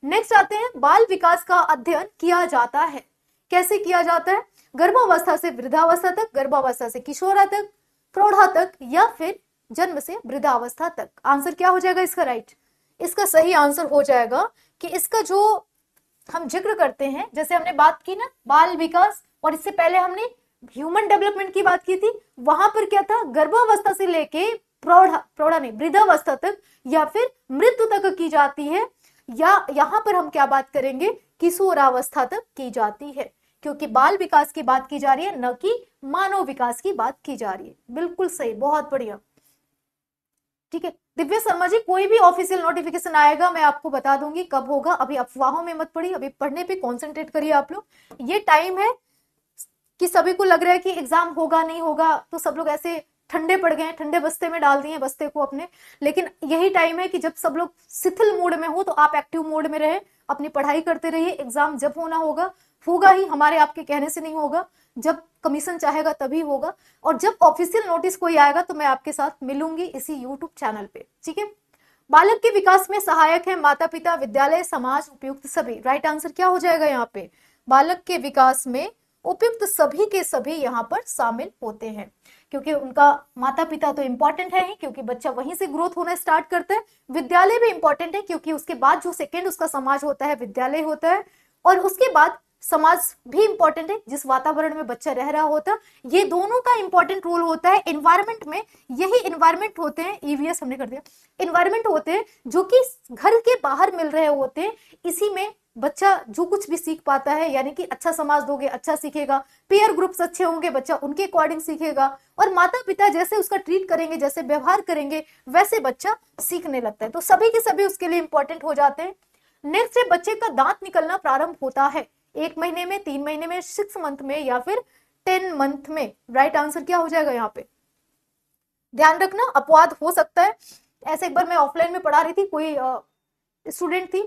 नेक्स्ट आते हैं बाल विकास का अध्ययन किया जाता है कैसे किया जाता है गर्भावस्था से वृद्धावस्था तक गर्भावस्था से किशोरा तक प्रौढ़ा तक या फिर जन्म से वृद्धावस्था तक आंसर क्या हो जाएगा इसका राइट इसका सही आंसर हो जाएगा कि इसका जो हम जिक्र करते हैं जैसे हमने बात की ना बाल विकास और इससे पहले हमने ह्यूमन डेवलपमेंट की बात की थी वहां पर क्या था गर्भावस्था से लेके प्रौढ़ा प्रौढ़ा नहीं वृद्धावस्था तक या फिर मृत्यु तक की जाती है या यहाँ पर हम क्या बात करेंगे किशोरावस्था तक की जाती है क्योंकि बाल विकास की बात की जा रही है न कि मानव विकास की बात की जा रही है बिल्कुल सही बहुत बढ़िया ठीक है दिव्य शर्मा जी कोई भी ऑफिशियल नोटिफिकेशन आएगा मैं आपको बता दूंगी कब होगा अभी अफवाहों में मत पड़ी अभी पढ़ने पे कंसंट्रेट करिए आप लोग ये टाइम है कि सभी को लग रहा है कि एग्जाम होगा नहीं होगा तो सब लोग ऐसे ठंडे पड़ गए ठंडे बस्ते में डाल दिए बस्ते को अपने लेकिन यही टाइम है कि जब सब लोग शिथिल मूड में हो तो आप एक्टिव मोड में रहें अपनी पढ़ाई करते रहिए एग्जाम जब होना होगा होगा ही हमारे आपके कहने से नहीं होगा जब कमीशन चाहेगा तभी होगा और जब ऑफिशियल नोटिस कोई आएगा तो मैं आपके साथ मिलूंगी इसी यूट्यूब चैनल पे ठीक है बालक के विकास में सहायक है माता पिता विद्यालय समाज उपयुक्त सभी राइट आंसर क्या हो जाएगा यहाँ पे बालक के विकास में उपयुक्त सभी के सभी यहाँ पर शामिल होते हैं क्योंकि उनका माता पिता तो इम्पॉर्टेंट है ही क्योंकि बच्चा वहीं से ग्रोथ होना स्टार्ट करता है विद्यालय भी इंपॉर्टेंट है क्योंकि उसके बाद जो सेकेंड उसका समाज होता है विद्यालय होता है और उसके बाद समाज भी इंपॉर्टेंट है जिस वातावरण में बच्चा रह रहा होता है ये दोनों का इंपॉर्टेंट रोल होता है एनवायरमेंट में यही एनवायरमेंट होते हैं ईवीएस e हमने कर दिया इन्वायरमेंट होते हैं जो कि घर के बाहर मिल रहे होते हैं इसी में बच्चा जो कुछ भी सीख पाता है यानी कि अच्छा समाज दोगे अच्छा सीखेगा पेयर ग्रुप्स अच्छे होंगे बच्चा उनके अकॉर्डिंग सीखेगा और माता पिता जैसे उसका ट्रीट करेंगे जैसे व्यवहार करेंगे वैसे बच्चा सीखने लगता है तो सभी के सभी उसके लिए इंपॉर्टेंट हो जाते हैं नेक्स्ट है बच्चे का दांत निकलना प्रारंभ होता है एक महीने में तीन महीने में सिक्स मंथ में या फिर टेन मंथ में राइट आंसर क्या हो जाएगा यहाँ पे ध्यान रखना अपवाद हो सकता है ऐसे एक बार मैं ऑफलाइन में पढ़ा रही थी कोई स्टूडेंट थी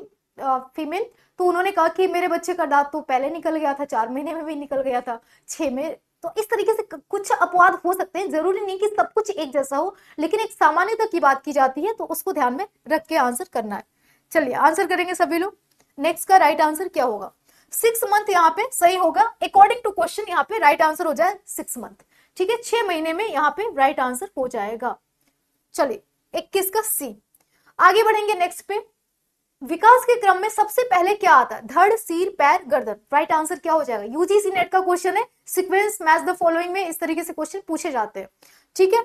फीमेल तो उन्होंने कहा कि मेरे बच्चे का दांत तो पहले निकल गया था चार महीने में भी निकल गया था छह में तो इस तरीके से कुछ अपवाद हो सकते हैं जरूरी नहीं कि सब कुछ एक जैसा हो लेकिन एक सामान्यता की बात की जाती है तो उसको ध्यान में रख के आंसर करना है चलिए आंसर करेंगे सभी लोग नेक्स्ट का राइट आंसर क्या होगा सिक्स मंथ यहाँ पे सही होगा अकॉर्डिंग टू क्वेश्चन यहाँ पे राइट आंसर हो जाए सिक्स मंथ ठीक है छह महीने में यहाँ पे राइट आंसर हो जाएगा चलिए इक्कीस का सी आगे बढ़ेंगे नेक्स्ट पे विकास के क्रम में सबसे पहले क्या आता है धड़ सिर पैर गर्दन राइट आंसर क्या हो जाएगा यूजीसी नेट का क्वेश्चन है सीक्वेंस मैच द फॉलोइंग में इस तरीके से क्वेश्चन पूछे जाते हैं ठीक है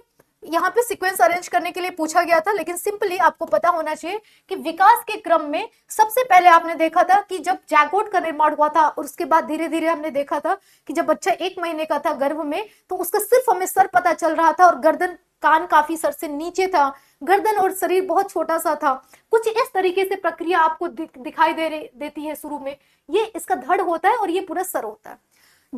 यहाँ पे सीक्वेंस अरेंज करने के लिए पूछा गया था लेकिन सिंपली आपको पता होना चाहिए कि विकास के क्रम में सबसे पहले आपने देखा था कि जब जैकोट का निर्माण हुआ था और उसके बाद धीरे धीरे हमने देखा था कि जब बच्चा एक महीने का था गर्भ में तो उसका सिर्फ हमें सर पता चल रहा था और गर्दन कान काफी सर से नीचे था गर्दन और शरीर बहुत छोटा सा था कुछ इस तरीके से प्रक्रिया आपको दिखाई दे देती है शुरू में ये इसका धड़ होता है और ये पूरा सर होता है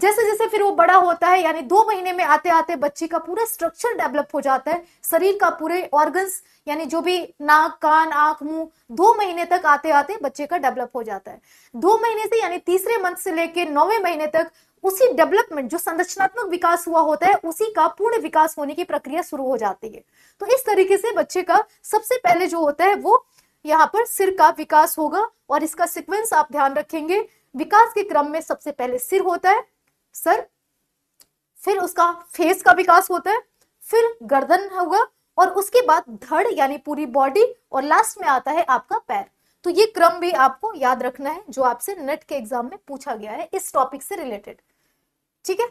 जैसे जैसे फिर वो बड़ा होता है यानी दो महीने में आते आते बच्चे का पूरा स्ट्रक्चर डेवलप हो जाता है शरीर का पूरे ऑर्गन्स यानी जो भी नाक कान आंख मुंह दो महीने तक आते आते बच्चे का डेवलप हो जाता है दो महीने से यानी तीसरे मंथ से लेकर नौवे महीने तक उसी डेवलपमेंट जो संरचनात्मक विकास हुआ होता है उसी का पूर्ण विकास होने की प्रक्रिया शुरू हो जाती है तो इस तरीके से बच्चे का सबसे पहले जो होता है वो यहाँ पर सिर का विकास होगा और इसका सिक्वेंस आप ध्यान रखेंगे विकास के क्रम में सबसे पहले सिर होता है सर फिर उसका फेस का विकास होता है फिर गर्दन होगा और उसके बाद धड़ यानी पूरी बॉडी और लास्ट में आता है आपका पैर तो ये क्रम भी आपको याद रखना है जो आपसे नेट e के एग्जाम में पूछा गया है इस टॉपिक से रिलेटेड ठीक है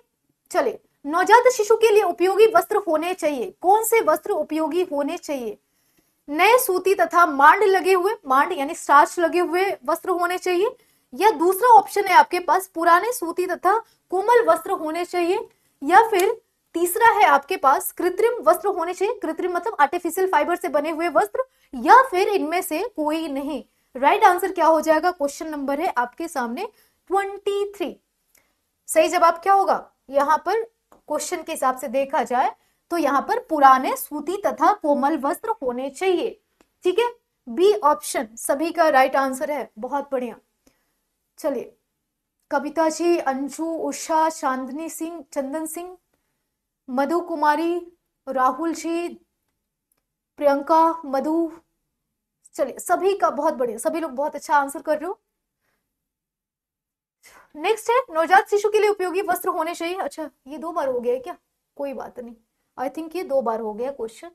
चलिए नवजात शिशु के लिए उपयोगी वस्त्र होने चाहिए कौन से वस्त्र उपयोगी होने चाहिए नए सूती तथा मांड लगे हुए मांड यानी स्टार्च लगे हुए वस्त्र होने चाहिए या दूसरा ऑप्शन है आपके पास पुराने सूती तथा कोमल वस्त्र होने चाहिए या फिर तीसरा है आपके पास कृत्रिम वस्त्र होने चाहिए कृत्रिम मतलब आर्टिफिशियल फाइबर से बने हुए वस्त्र या फिर इनमें से कोई नहीं राइट right आंसर क्या हो जाएगा क्वेश्चन नंबर है आपके सामने ट्वेंटी थ्री सही जवाब क्या होगा यहाँ पर क्वेश्चन के हिसाब से देखा जाए तो यहाँ पर पुराने सूती तथा कोमल वस्त्र होने चाहिए ठीक है बी ऑप्शन सभी का राइट right आंसर है बहुत बढ़िया चलिए कविता जी अंजू उषा चांदनी सिंह चंदन सिंह मधु कुमारी राहुल जी प्रियंका मधु चलिए सभी का बहुत बढ़िया सभी लोग बहुत अच्छा आंसर कर रहे हो नेक्स्ट है नवजात शिशु के लिए उपयोगी वस्त्र होने चाहिए अच्छा ये दो बार हो गया है क्या कोई बात नहीं आई थिंक ये दो बार हो गया क्वेश्चन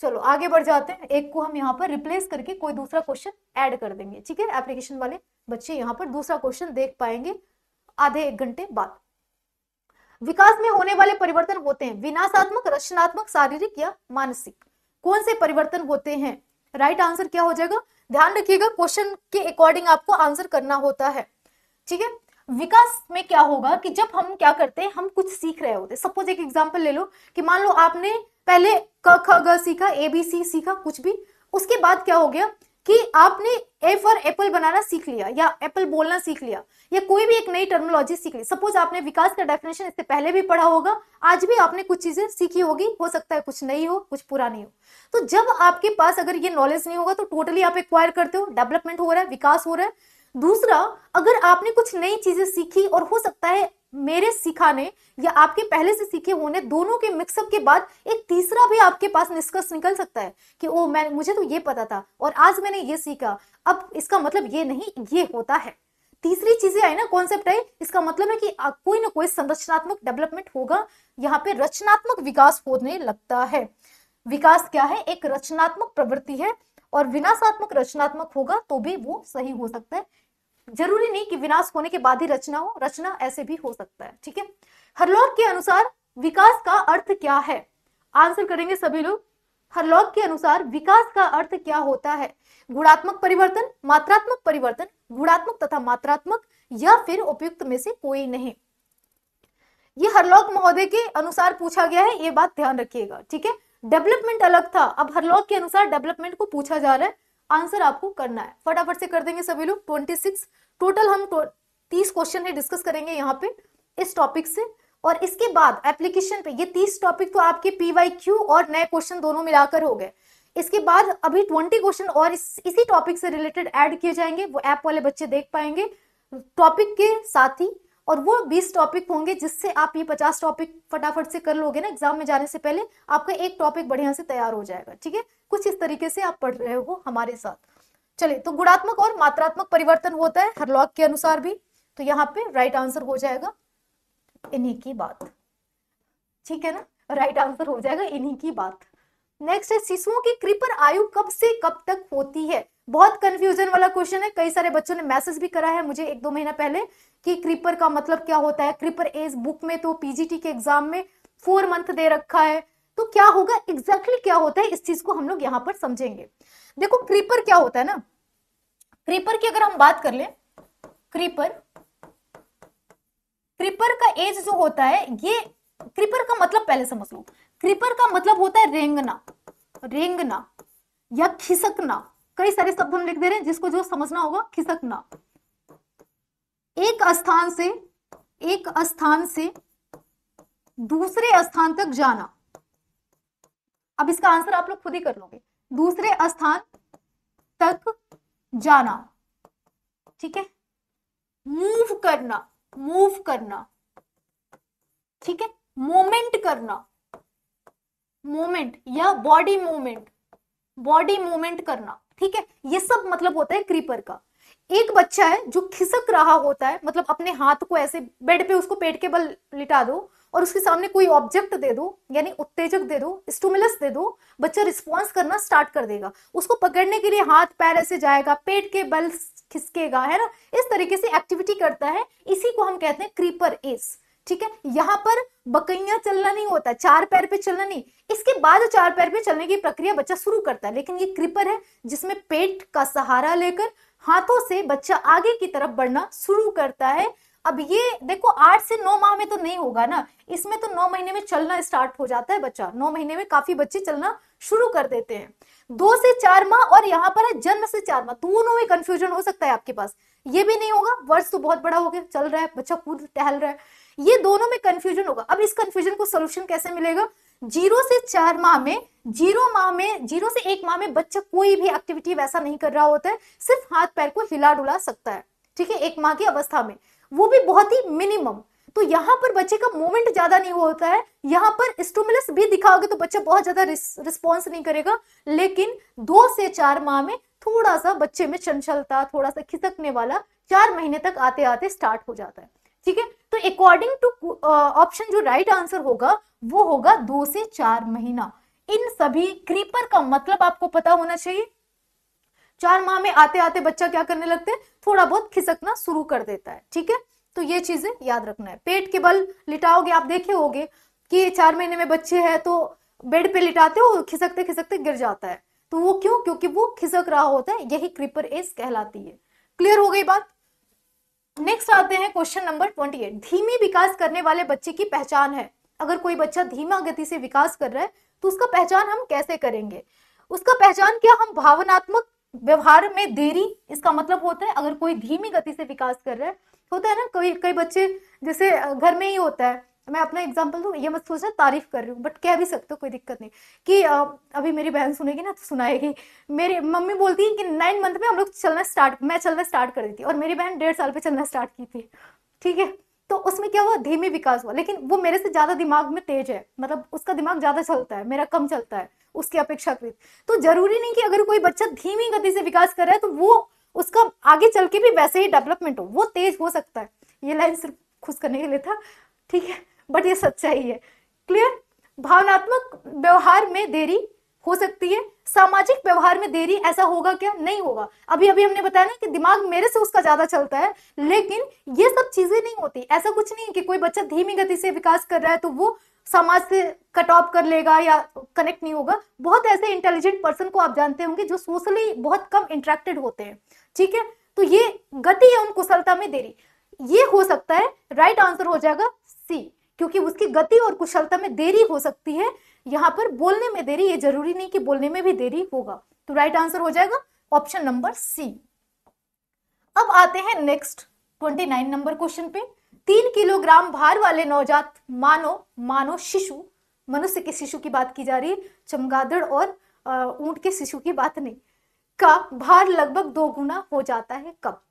चलो आगे बढ़ जाते हैं एक को हम यहाँ पर रिप्लेस करके कोई दूसरा क्वेश्चन ऐड कर देंगे ठीक है एप्लीकेशन वाले बच्चे यहाँ पर दूसरा क्वेश्चन देख पाएंगे आधे एक घंटे बाद विकास में होने वाले परिवर्तन होते हैं विनाशात्मक रचनात्मक शारीरिक या मानसिक कौन से परिवर्तन होते हैं राइट right आंसर क्या हो जाएगा ध्यान रखिएगा क्वेश्चन के अकॉर्डिंग आपको आंसर करना होता है ठीक है विकास में क्या होगा कि जब हम क्या करते हैं हम कुछ सीख रहे होते हैं सपोज एक एग्जाम्पल ले लो कि मान लो आपने पहले क ख ग सीखा ए बी सी सीखा कुछ भी उसके बाद क्या हो गया कि आपने ए फॉर एप्पल बनाना सीख लिया या एप्पल बोलना सीख लिया या कोई भी एक नई टर्मोलॉजी सीख ली सपोज आपने विकास का डेफिनेशन इससे पहले भी पढ़ा होगा आज भी आपने कुछ चीजें सीखी होगी हो सकता है कुछ नई हो कुछ पुरानी हो तो जब आपके पास अगर ये नॉलेज नहीं होगा तो टोटली आप एक्वायर करते हो डेवलपमेंट हो रहा है विकास हो रहा है दूसरा अगर आपने कुछ नई चीजें सीखी और हो सकता है मेरे सिखाने या आपके पहले से सीखे होने दोनों के मिक्सअप के बाद एक तीसरा भी आपके पास निष्कर्ष निकल सकता है कि ओ मैं मुझे तो ये पता था और आज मैंने ये सीखा अब इसका मतलब ये नहीं ये होता है तीसरी चीजें आई ना कॉन्सेप्ट आई इसका मतलब है कि कोई ना कोई संरचनात्मक डेवलपमेंट होगा यहाँ पे रचनात्मक विकास होने लगता है विकास क्या है एक रचनात्मक प्रवृत्ति है और विनाशात्मक रचनात्मक होगा तो भी वो सही हो सकता है जरूरी नहीं कि विनाश होने के बाद ही रचना हो रचना ऐसे भी हो सकता है ठीक है हरलोक के अनुसार विकास का अर्थ क्या है आंसर करेंगे सभी लोग हरलोक के अनुसार विकास का अर्थ क्या होता है गुणात्मक परिवर्तन मात्रात्मक परिवर्तन गुणात्मक तथा मात्रात्मक या फिर उपयुक्त में से कोई नहीं ये हरलोक महोदय के अनुसार पूछा गया है ये बात ध्यान रखिएगा ठीक है डेवलपमेंट अलग था अब हरलोक के अनुसार डेवलपमेंट को पूछा जा रहा है आंसर आपको करना है फटाफट से कर देंगे सभी लोग ट्वेंटी सिक्स टोटल हम तो तीस क्वेश्चन है डिस्कस करेंगे यहाँ पे इस टॉपिक से और इसके बाद एप्लीकेशन पे ये तीस टॉपिक तो आपके पीवाई क्यू और नए क्वेश्चन दोनों मिलाकर हो गए इसके बाद अभी ट्वेंटी क्वेश्चन और इस, इसी टॉपिक से रिलेटेड एड किए जाएंगे वो ऐप वाले बच्चे देख पाएंगे टॉपिक के साथ ही और वो बीस टॉपिक होंगे जिससे आप ये पचास टॉपिक फटाफट से कर लोगे ना एग्जाम में जाने से पहले आपका एक टॉपिक बढ़िया से तैयार हो जाएगा ठीक है कुछ इस तरीके से आप पढ़ रहे हो हमारे साथ चलिए तो गुणात्मक और मात्रात्मक परिवर्तन होता है हर के अनुसार भी तो यहाँ पे राइट आंसर हो जाएगा इन्हीं की बात ठीक है ना राइट आंसर हो जाएगा इन्हीं की बात नेक्स्ट है शिशुओं की कृपर आयु कब से कब तक होती है बहुत कंफ्यूजन वाला क्वेश्चन है कई सारे बच्चों ने मैसेज भी करा है मुझे एक दो महीना पहले कि क्रीपर का मतलब क्या होता है क्रीपर एज बुक में तो पीजीटी के एग्जाम में फोर मंथ दे रखा है तो क्या होगा एग्जैक्टली exactly क्या होता है इस चीज को हम लोग यहाँ पर समझेंगे देखो क्रीपर क्या होता है ना क्रीपर की अगर हम बात कर लें क्रीपर क्रीपर का एज जो होता है ये क्रीपर का मतलब पहले समझ लो क्रीपर का मतलब होता है रेंगना रेंगना या खिसकना कई सारे शब्द हम लिख दे रहे हैं जिसको जो समझना होगा खिसकना एक स्थान से एक स्थान से दूसरे स्थान तक जाना अब इसका आंसर आप लोग खुद ही कर लोगे दूसरे स्थान तक जाना ठीक है मूव करना मूव करना ठीक है मोमेंट करना मोमेंट या बॉडी मूवमेंट बॉडी मूवमेंट करना ठीक है ये सब मतलब होता है क्रीपर का एक बच्चा है जो खिसक रहा होता है मतलब अपने हाथ को ऐसे बेड पे उसको पेट के बल लिटा दो और उसके सामने कोई ऑब्जेक्ट दे दो यानी उत्तेजक दे दो स्टूमुलस दे दो बच्चा रिस्पॉन्स करना स्टार्ट कर देगा उसको पकड़ने के लिए हाथ पैर ऐसे जाएगा पेट के बल खिसकेगा है ना इस तरीके से एक्टिविटी करता है इसी को हम कहते हैं क्रीपर एस ठीक है यहाँ पर बकैया चलना नहीं होता चार पैर पे चलना नहीं इसके बाद चार पैर पे चलने की प्रक्रिया बच्चा शुरू करता है लेकिन ये क्रिपर है जिसमें पेट का सहारा लेकर हाथों से बच्चा आगे की तरफ बढ़ना शुरू करता है अब ये देखो आठ से नौ माह में तो नहीं होगा ना इसमें तो नौ महीने में चलना स्टार्ट हो जाता है बच्चा नौ महीने में काफी बच्चे चलना शुरू कर देते हैं दो से चार माह और यहाँ पर है जन्म से चार माह दोनों में कंफ्यूजन हो सकता है आपके पास ये भी नहीं होगा वर्ष तो बहुत बड़ा हो गया चल रहा है बच्चा खुद टहल रहा है ये दोनों में कंफ्यूजन होगा अब इस कंफ्यूजन को सोल्यूशन कैसे मिलेगा जीरो से चार माह में जीरो माह में जीरो से एक माह में बच्चा कोई भी एक्टिविटी वैसा नहीं कर रहा होता है सिर्फ हाथ पैर को हिला डुला सकता है ठीक है एक माह की अवस्था में वो भी बहुत ही मिनिमम तो यहाँ पर बच्चे का मूवमेंट ज्यादा नहीं होता है यहाँ पर स्टूमुलस भी दिखाओगे तो बच्चा बहुत ज्यादा रिस्पॉन्स नहीं करेगा लेकिन दो से चार माह में थोड़ा सा बच्चे में चंचलता थोड़ा सा खिसकने वाला चार महीने तक आते आते स्टार्ट हो जाता है ठीक है तो अकॉर्डिंग टू ऑप्शन जो राइट right आंसर होगा वो होगा दो से चार महीना इन सभी क्रीपर का मतलब आपको पता होना चाहिए चार माह में आते आते बच्चा क्या करने लगते हैं थोड़ा बहुत खिसकना शुरू कर देता है ठीक है तो ये चीजें याद रखना है पेट के बल लिटाओगे आप देखे होगे कि चार महीने में बच्चे है तो बेड पे लिटाते हो खिसकते खिसकते गिर जाता है तो वो क्यों क्योंकि वो खिसक रहा होता है यही क्रीपर एज कहलाती है क्लियर हो गई बात नेक्स्ट आते हैं क्वेश्चन नंबर ट्वेंटी एट धीमी विकास करने वाले बच्चे की पहचान है अगर कोई बच्चा धीमा गति से विकास कर रहा है तो उसका पहचान हम कैसे करेंगे उसका पहचान क्या हम भावनात्मक व्यवहार में देरी इसका मतलब होता है अगर कोई धीमी गति से विकास कर रहा है होता है ना कई कई बच्चे जैसे घर में ही होता है मैं अपना एग्जाम्पल दूँ तो ये मत सोच रहा तारीफ कर रही हूँ बट कह भी सकते हो कोई दिक्कत नहीं कि अभी मेरी बहन सुनेगी ना तो सुनाएगी मेरी मम्मी बोलती है कि नाइन मंथ में हम लोग चलना स्टार्ट मैं चलना स्टार्ट कर दी थी और मेरी बहन डेढ़ साल पे चलना स्टार्ट की थी ठीक है तो उसमें क्या हुआ धीमी विकास हुआ लेकिन वो मेरे से ज़्यादा दिमाग में तेज है मतलब उसका दिमाग ज़्यादा चलता है मेरा कम चलता है उसकी अपेक्षाकृत तो जरूरी नहीं कि अगर कोई बच्चा धीमी गति से विकास कर रहा है तो वो उसका आगे चल के भी वैसे ही डेवलपमेंट हो वो तेज हो सकता है ये लाइन सिर्फ खुश करने के लिए था ठीक है बट ये सच्चाई है क्लियर भावनात्मक व्यवहार में देरी हो सकती है सामाजिक व्यवहार में देरी ऐसा होगा क्या नहीं होगा अभी अभी हमने बताया ना कि दिमाग मेरे से उसका ज्यादा चलता है लेकिन ये सब चीजें नहीं होती ऐसा कुछ नहीं कि कोई बच्चा धीमी गति से विकास कर रहा है तो वो समाज से कट ऑफ कर लेगा या कनेक्ट नहीं होगा बहुत ऐसे इंटेलिजेंट पर्सन को आप जानते होंगे जो सोशली बहुत कम इंट्रैक्टेड होते हैं ठीक है तो ये गति एवं कुशलता में देरी ये हो सकता है राइट right आंसर हो जाएगा सी क्योंकि उसकी गति और कुशलता में देरी हो सकती है यहाँ पर बोलने में देरी ये जरूरी नहीं कि बोलने में भी देरी होगा तो राइट आंसर हो जाएगा ऑप्शन नंबर सी अब आते हैं next twenty nine number question पे तीन किलोग्राम भार वाले नवजात मानो मानो शिशु मनुष्य के शिशु की बात की जा रही है चमगादड़ और ऊंट के शिशु की बात नहीं का भार लगभग दो गुना हो जाता है कब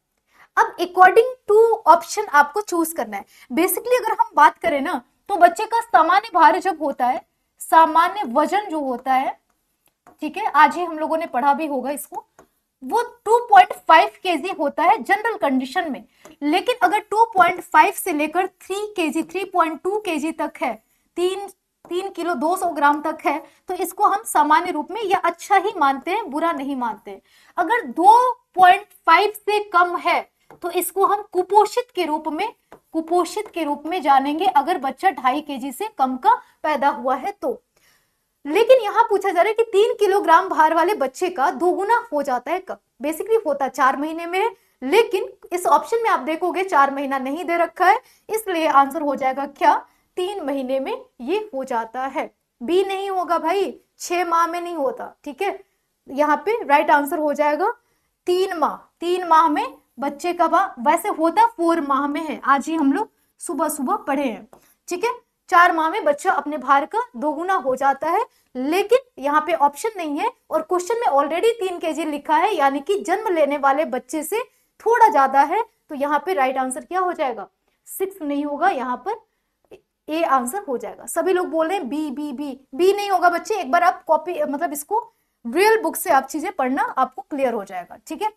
अब अकॉर्डिंग टू ऑप्शन आपको चूज करना है बेसिकली अगर हम बात करें ना तो बच्चे का सामान्य भार जब होता है सामान्य वजन जो होता है ठीक है आज ही हम लोगों ने पढ़ा भी होगा इसको वो 2.5 केजी होता है जनरल कंडीशन में लेकिन अगर 2.5 से लेकर 3 केजी 3.2 केजी तक है तीन तीन किलो 200 ग्राम तक है तो इसको हम सामान्य रूप में या अच्छा ही मानते हैं बुरा नहीं मानते अगर 2.5 से कम है तो इसको हम कुपोषित के रूप में कुपोषित के रूप में जानेंगे अगर बच्चा ढाई के से कम का पैदा हुआ है तो लेकिन यहाँ पूछा जा रहा है कि तीन किलोग्राम भार वाले बच्चे का दोगुना हो जाता है कब बेसिकली होता चार महीने में है लेकिन इस ऑप्शन में आप देखोगे चार महीना नहीं दे रखा है इसलिए आंसर हो जाएगा क्या तीन महीने में ये हो जाता है बी नहीं होगा भाई छह माह में नहीं होता ठीक है यहाँ पे राइट आंसर हो जाएगा तीन माह तीन माह में बच्चे का बा वैसे होता फोर माह में है आज ही हम लोग सुबह सुबह पढ़े हैं ठीक है चार माह में बच्चा अपने भार का दोगुना हो जाता है लेकिन यहाँ पे ऑप्शन नहीं है और क्वेश्चन में ऑलरेडी तीन के लिखा है यानी कि जन्म लेने वाले बच्चे से थोड़ा ज्यादा है तो यहाँ पे राइट आंसर क्या हो जाएगा सिक्स नहीं होगा यहाँ पर ए आंसर हो जाएगा सभी लोग बोल रहे हैं बी बी बी बी नहीं होगा बच्चे एक बार आप कॉपी मतलब इसको रियल बुक से आप चीजें पढ़ना आपको क्लियर हो जाएगा ठीक है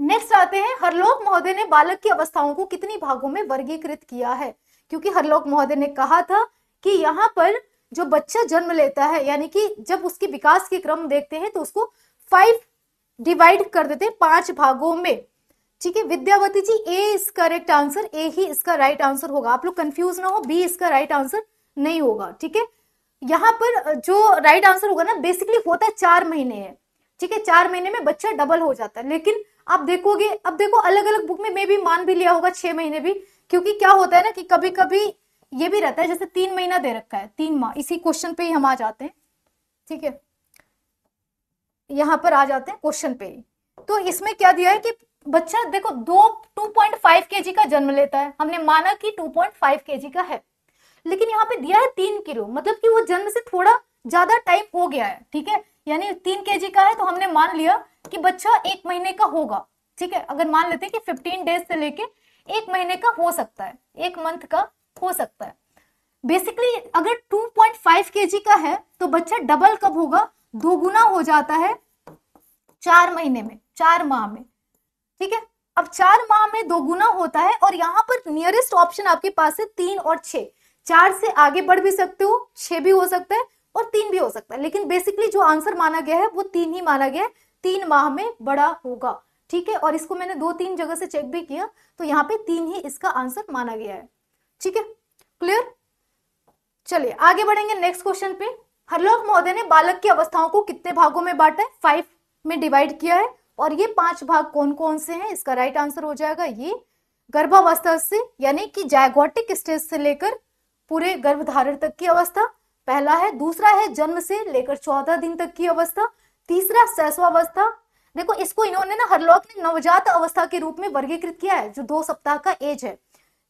नेक्स्ट आते हैं हरलोक महोदय ने बालक की अवस्थाओं को कितनी भागों में वर्गीकृत किया है क्योंकि हरलोक महोदय ने कहा था कि यहाँ पर जो बच्चा जन्म लेता है यानी कि जब उसके विकास के क्रम देखते हैं तो उसको फाइव डिवाइड कर देते हैं पांच भागों में ठीक है विद्यावती जी ए इसका करेक्ट आंसर ए ही इसका राइट आंसर होगा आप लोग कंफ्यूज ना हो बी इसका राइट आंसर नहीं होगा ठीक है यहाँ पर जो राइट आंसर होगा ना बेसिकली होता है चार महीने है ठीक है चार महीने में बच्चा डबल हो जाता है लेकिन आप देखोगे अब देखो अलग अलग बुक में मे भी मान भी लिया होगा छह महीने भी क्योंकि क्या होता है ना कि कभी कभी ये भी रहता है जैसे तीन महीना दे रखा है तीन माह इसी क्वेश्चन पे ही हम आ जाते हैं ठीक है यहाँ पर आ जाते हैं क्वेश्चन पे ही तो इसमें क्या दिया है कि बच्चा देखो दो टू पॉइंट के जी का जन्म लेता है हमने माना कि के जी का है लेकिन यहाँ पे दिया है तीन किलो मतलब कि वो जन्म से थोड़ा ज्यादा टाइम हो गया है ठीक है यानी तीन के का है तो हमने मान लिया कि बच्चा एक महीने का होगा ठीक है अगर मान लेते हैं कि फिफ्टीन डेज से लेके एक महीने का हो सकता है एक मंथ का हो सकता है बेसिकली अगर 2.5 जी का है तो बच्चा डबल कब होगा दोगुना हो जाता है चार महीने में चार माह में ठीक है अब चार माह में दोगुना होता है और यहाँ पर नियरेस्ट ऑप्शन आपके पास है तीन और छ चार से आगे बढ़ भी सकते हो छह भी हो सकता है और तीन भी हो सकता है लेकिन बेसिकली जो आंसर माना गया है वो तीन ही माना गया है तीन माह में बड़ा होगा ठीक है और इसको मैंने दो तीन जगह से चेक भी किया तो यहाँ पे तीन ही इसका आंसर माना गया है ठीक है क्लियर चलिए आगे बढ़ेंगे नेक्स्ट क्वेश्चन पे हरलोक महोदय ने बालक की अवस्थाओं को कितने भागों में बांटा है फाइव में डिवाइड किया है और ये पांच भाग कौन कौन से हैं इसका राइट आंसर हो जाएगा ये गर्भावस्था से यानी कि जायगोटिक स्टेज से लेकर पूरे गर्भधारण तक की अवस्था पहला है दूसरा है जन्म से लेकर चौदह दिन तक की अवस्था तीसरा सहसवावस्था देखो इसको इन्होंने ना हरलोक ने नवजात अवस्था के रूप में वर्गीकृत किया है जो दो सप्ताह का एज है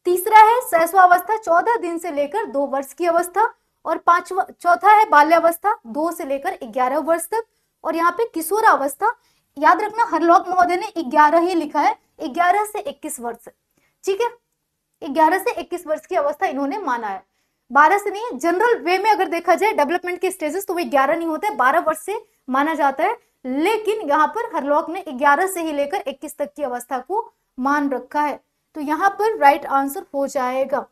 तीसरा है सहसवावस्था चौदह दिन से लेकर दो वर्ष की अवस्था और पांचवा चौथा है बाल्यावस्था दो से लेकर ग्यारह वर्ष तक और यहाँ पे किशोरावस्था याद रखना हरलोक महोदय ने ग्यारह ही लिखा है ग्यारह से इक्कीस वर्ष ठीक है ग्यारह से इक्कीस वर्ष की अवस्था इन्होंने माना है बारह से नहीं जनरल वे में अगर देखा जाए डेवलपमेंट के स्टेजेस तो वे ग्यारह नहीं होते बारह वर्ष से माना जाता है लेकिन यहाँ पर हरलॉक ने ग्यारह से ही लेकर इक्कीस तक की अवस्था को मान रखा है तो यहाँ पर राइट आंसर हो जाएगा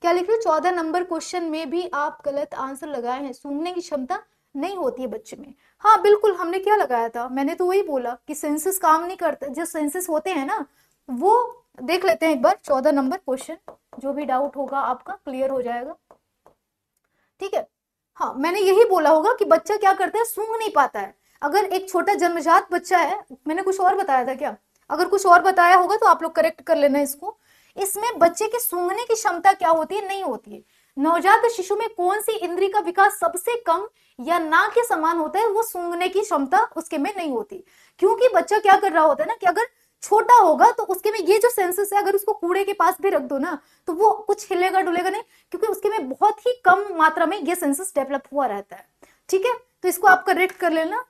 क्या लिख रहे हो चौदह नंबर क्वेश्चन में भी आप गलत आंसर लगाए हैं सुनने की क्षमता नहीं होती है बच्चे में हाँ बिल्कुल हमने क्या लगाया था मैंने तो वही बोला कि सेंसेस काम नहीं करते जो सेंसेस होते हैं ना वो देख लेते हैं एक बार चौदह नंबर क्वेश्चन जो भी डाउट होगा आपका क्लियर हो जाएगा ठीक है हाँ मैंने यही बोला होगा कि बच्चा क्या करता है सूंघ नहीं पाता है अगर एक छोटा जन्मजात बच्चा है मैंने कुछ और बताया था क्या अगर कुछ और बताया होगा तो आप लोग करेक्ट कर लेना इसको इसमें बच्चे के सूंघने की क्षमता क्या होती है नहीं होती है नवजात शिशु में कौन सी इंद्री का विकास सबसे कम या ना के समान होता है वो सूंघने की क्षमता उसके में नहीं होती क्योंकि बच्चा क्या कर रहा होता है ना कि अगर छोटा होगा तो उसके में ये जो सेंसेस है अगर उसको कूड़े के पास भी रख दो ना तो वो कुछ हिलेगा डुलेगा नहीं क्योंकि उसके में बहुत ही कम मात्रा में ये सेंसेस डेवलप हुआ रहता है ठीक है तो इसको आप करेक्ट कर लेना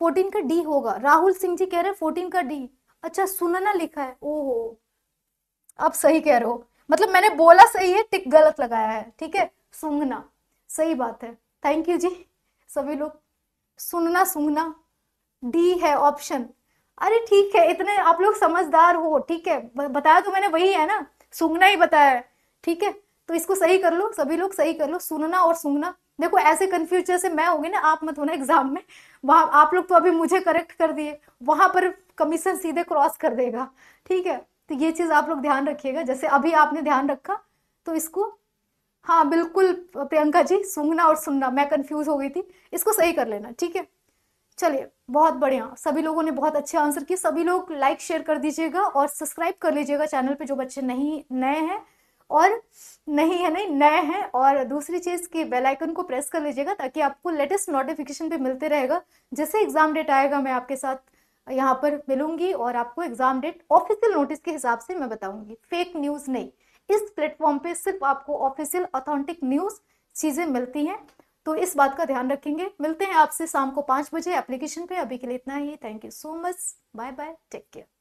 फोर्टीन का डी होगा राहुल सिंह जी कह रहे हैं फोर्टीन का डी अच्छा सुनना लिखा है ओहो आप सही कह रहे हो मतलब मैंने बोला सही है टिक गलत लगाया है ठीक है सूंघना सही बात है थैंक यू जी सभी लोग सुनना सूंघना डी है ऑप्शन अरे ठीक है इतने आप लोग समझदार हो ठीक है बताया तो मैंने वही है ना सुंगना ही बताया है ठीक है तो इसको सही कर लो सभी लोग सही कर लो सुनना और सुंगना देखो ऐसे कंफ्यूज जैसे मैं होगी ना आप मत होना एग्जाम में वहां आप लोग तो अभी मुझे करेक्ट कर दिए वहां पर कमीशन सीधे क्रॉस कर देगा ठीक है तो ये चीज आप लोग ध्यान रखिएगा जैसे अभी आपने ध्यान रखा तो इसको हाँ बिल्कुल प्रियंका जी सुंगना और सुनना मैं कंफ्यूज हो गई थी इसको सही कर लेना ठीक है चलिए बहुत बढ़िया सभी लोगों ने बहुत अच्छे आंसर किए सभी लोग लाइक शेयर कर दीजिएगा और सब्सक्राइब कर लीजिएगा चैनल पे जो बच्चे नहीं नए हैं और नहीं है नहीं नए हैं और दूसरी चीज़ की बेल आइकन को प्रेस कर लीजिएगा ताकि आपको लेटेस्ट नोटिफिकेशन भी मिलते रहेगा जैसे एग्ज़ाम डेट आएगा मैं आपके साथ यहाँ पर मिलूंगी और आपको एग्ज़ाम डेट ऑफिशियल नोटिस के हिसाब से मैं बताऊंगी फेक न्यूज़ नहीं इस प्लेटफॉर्म पे सिर्फ आपको ऑफिशियल ऑथेंटिक न्यूज़ चीज़ें मिलती हैं तो इस बात का ध्यान रखेंगे मिलते हैं आपसे शाम को पांच बजे एप्लीकेशन पे अभी के लिए इतना ही thank you so much bye bye take care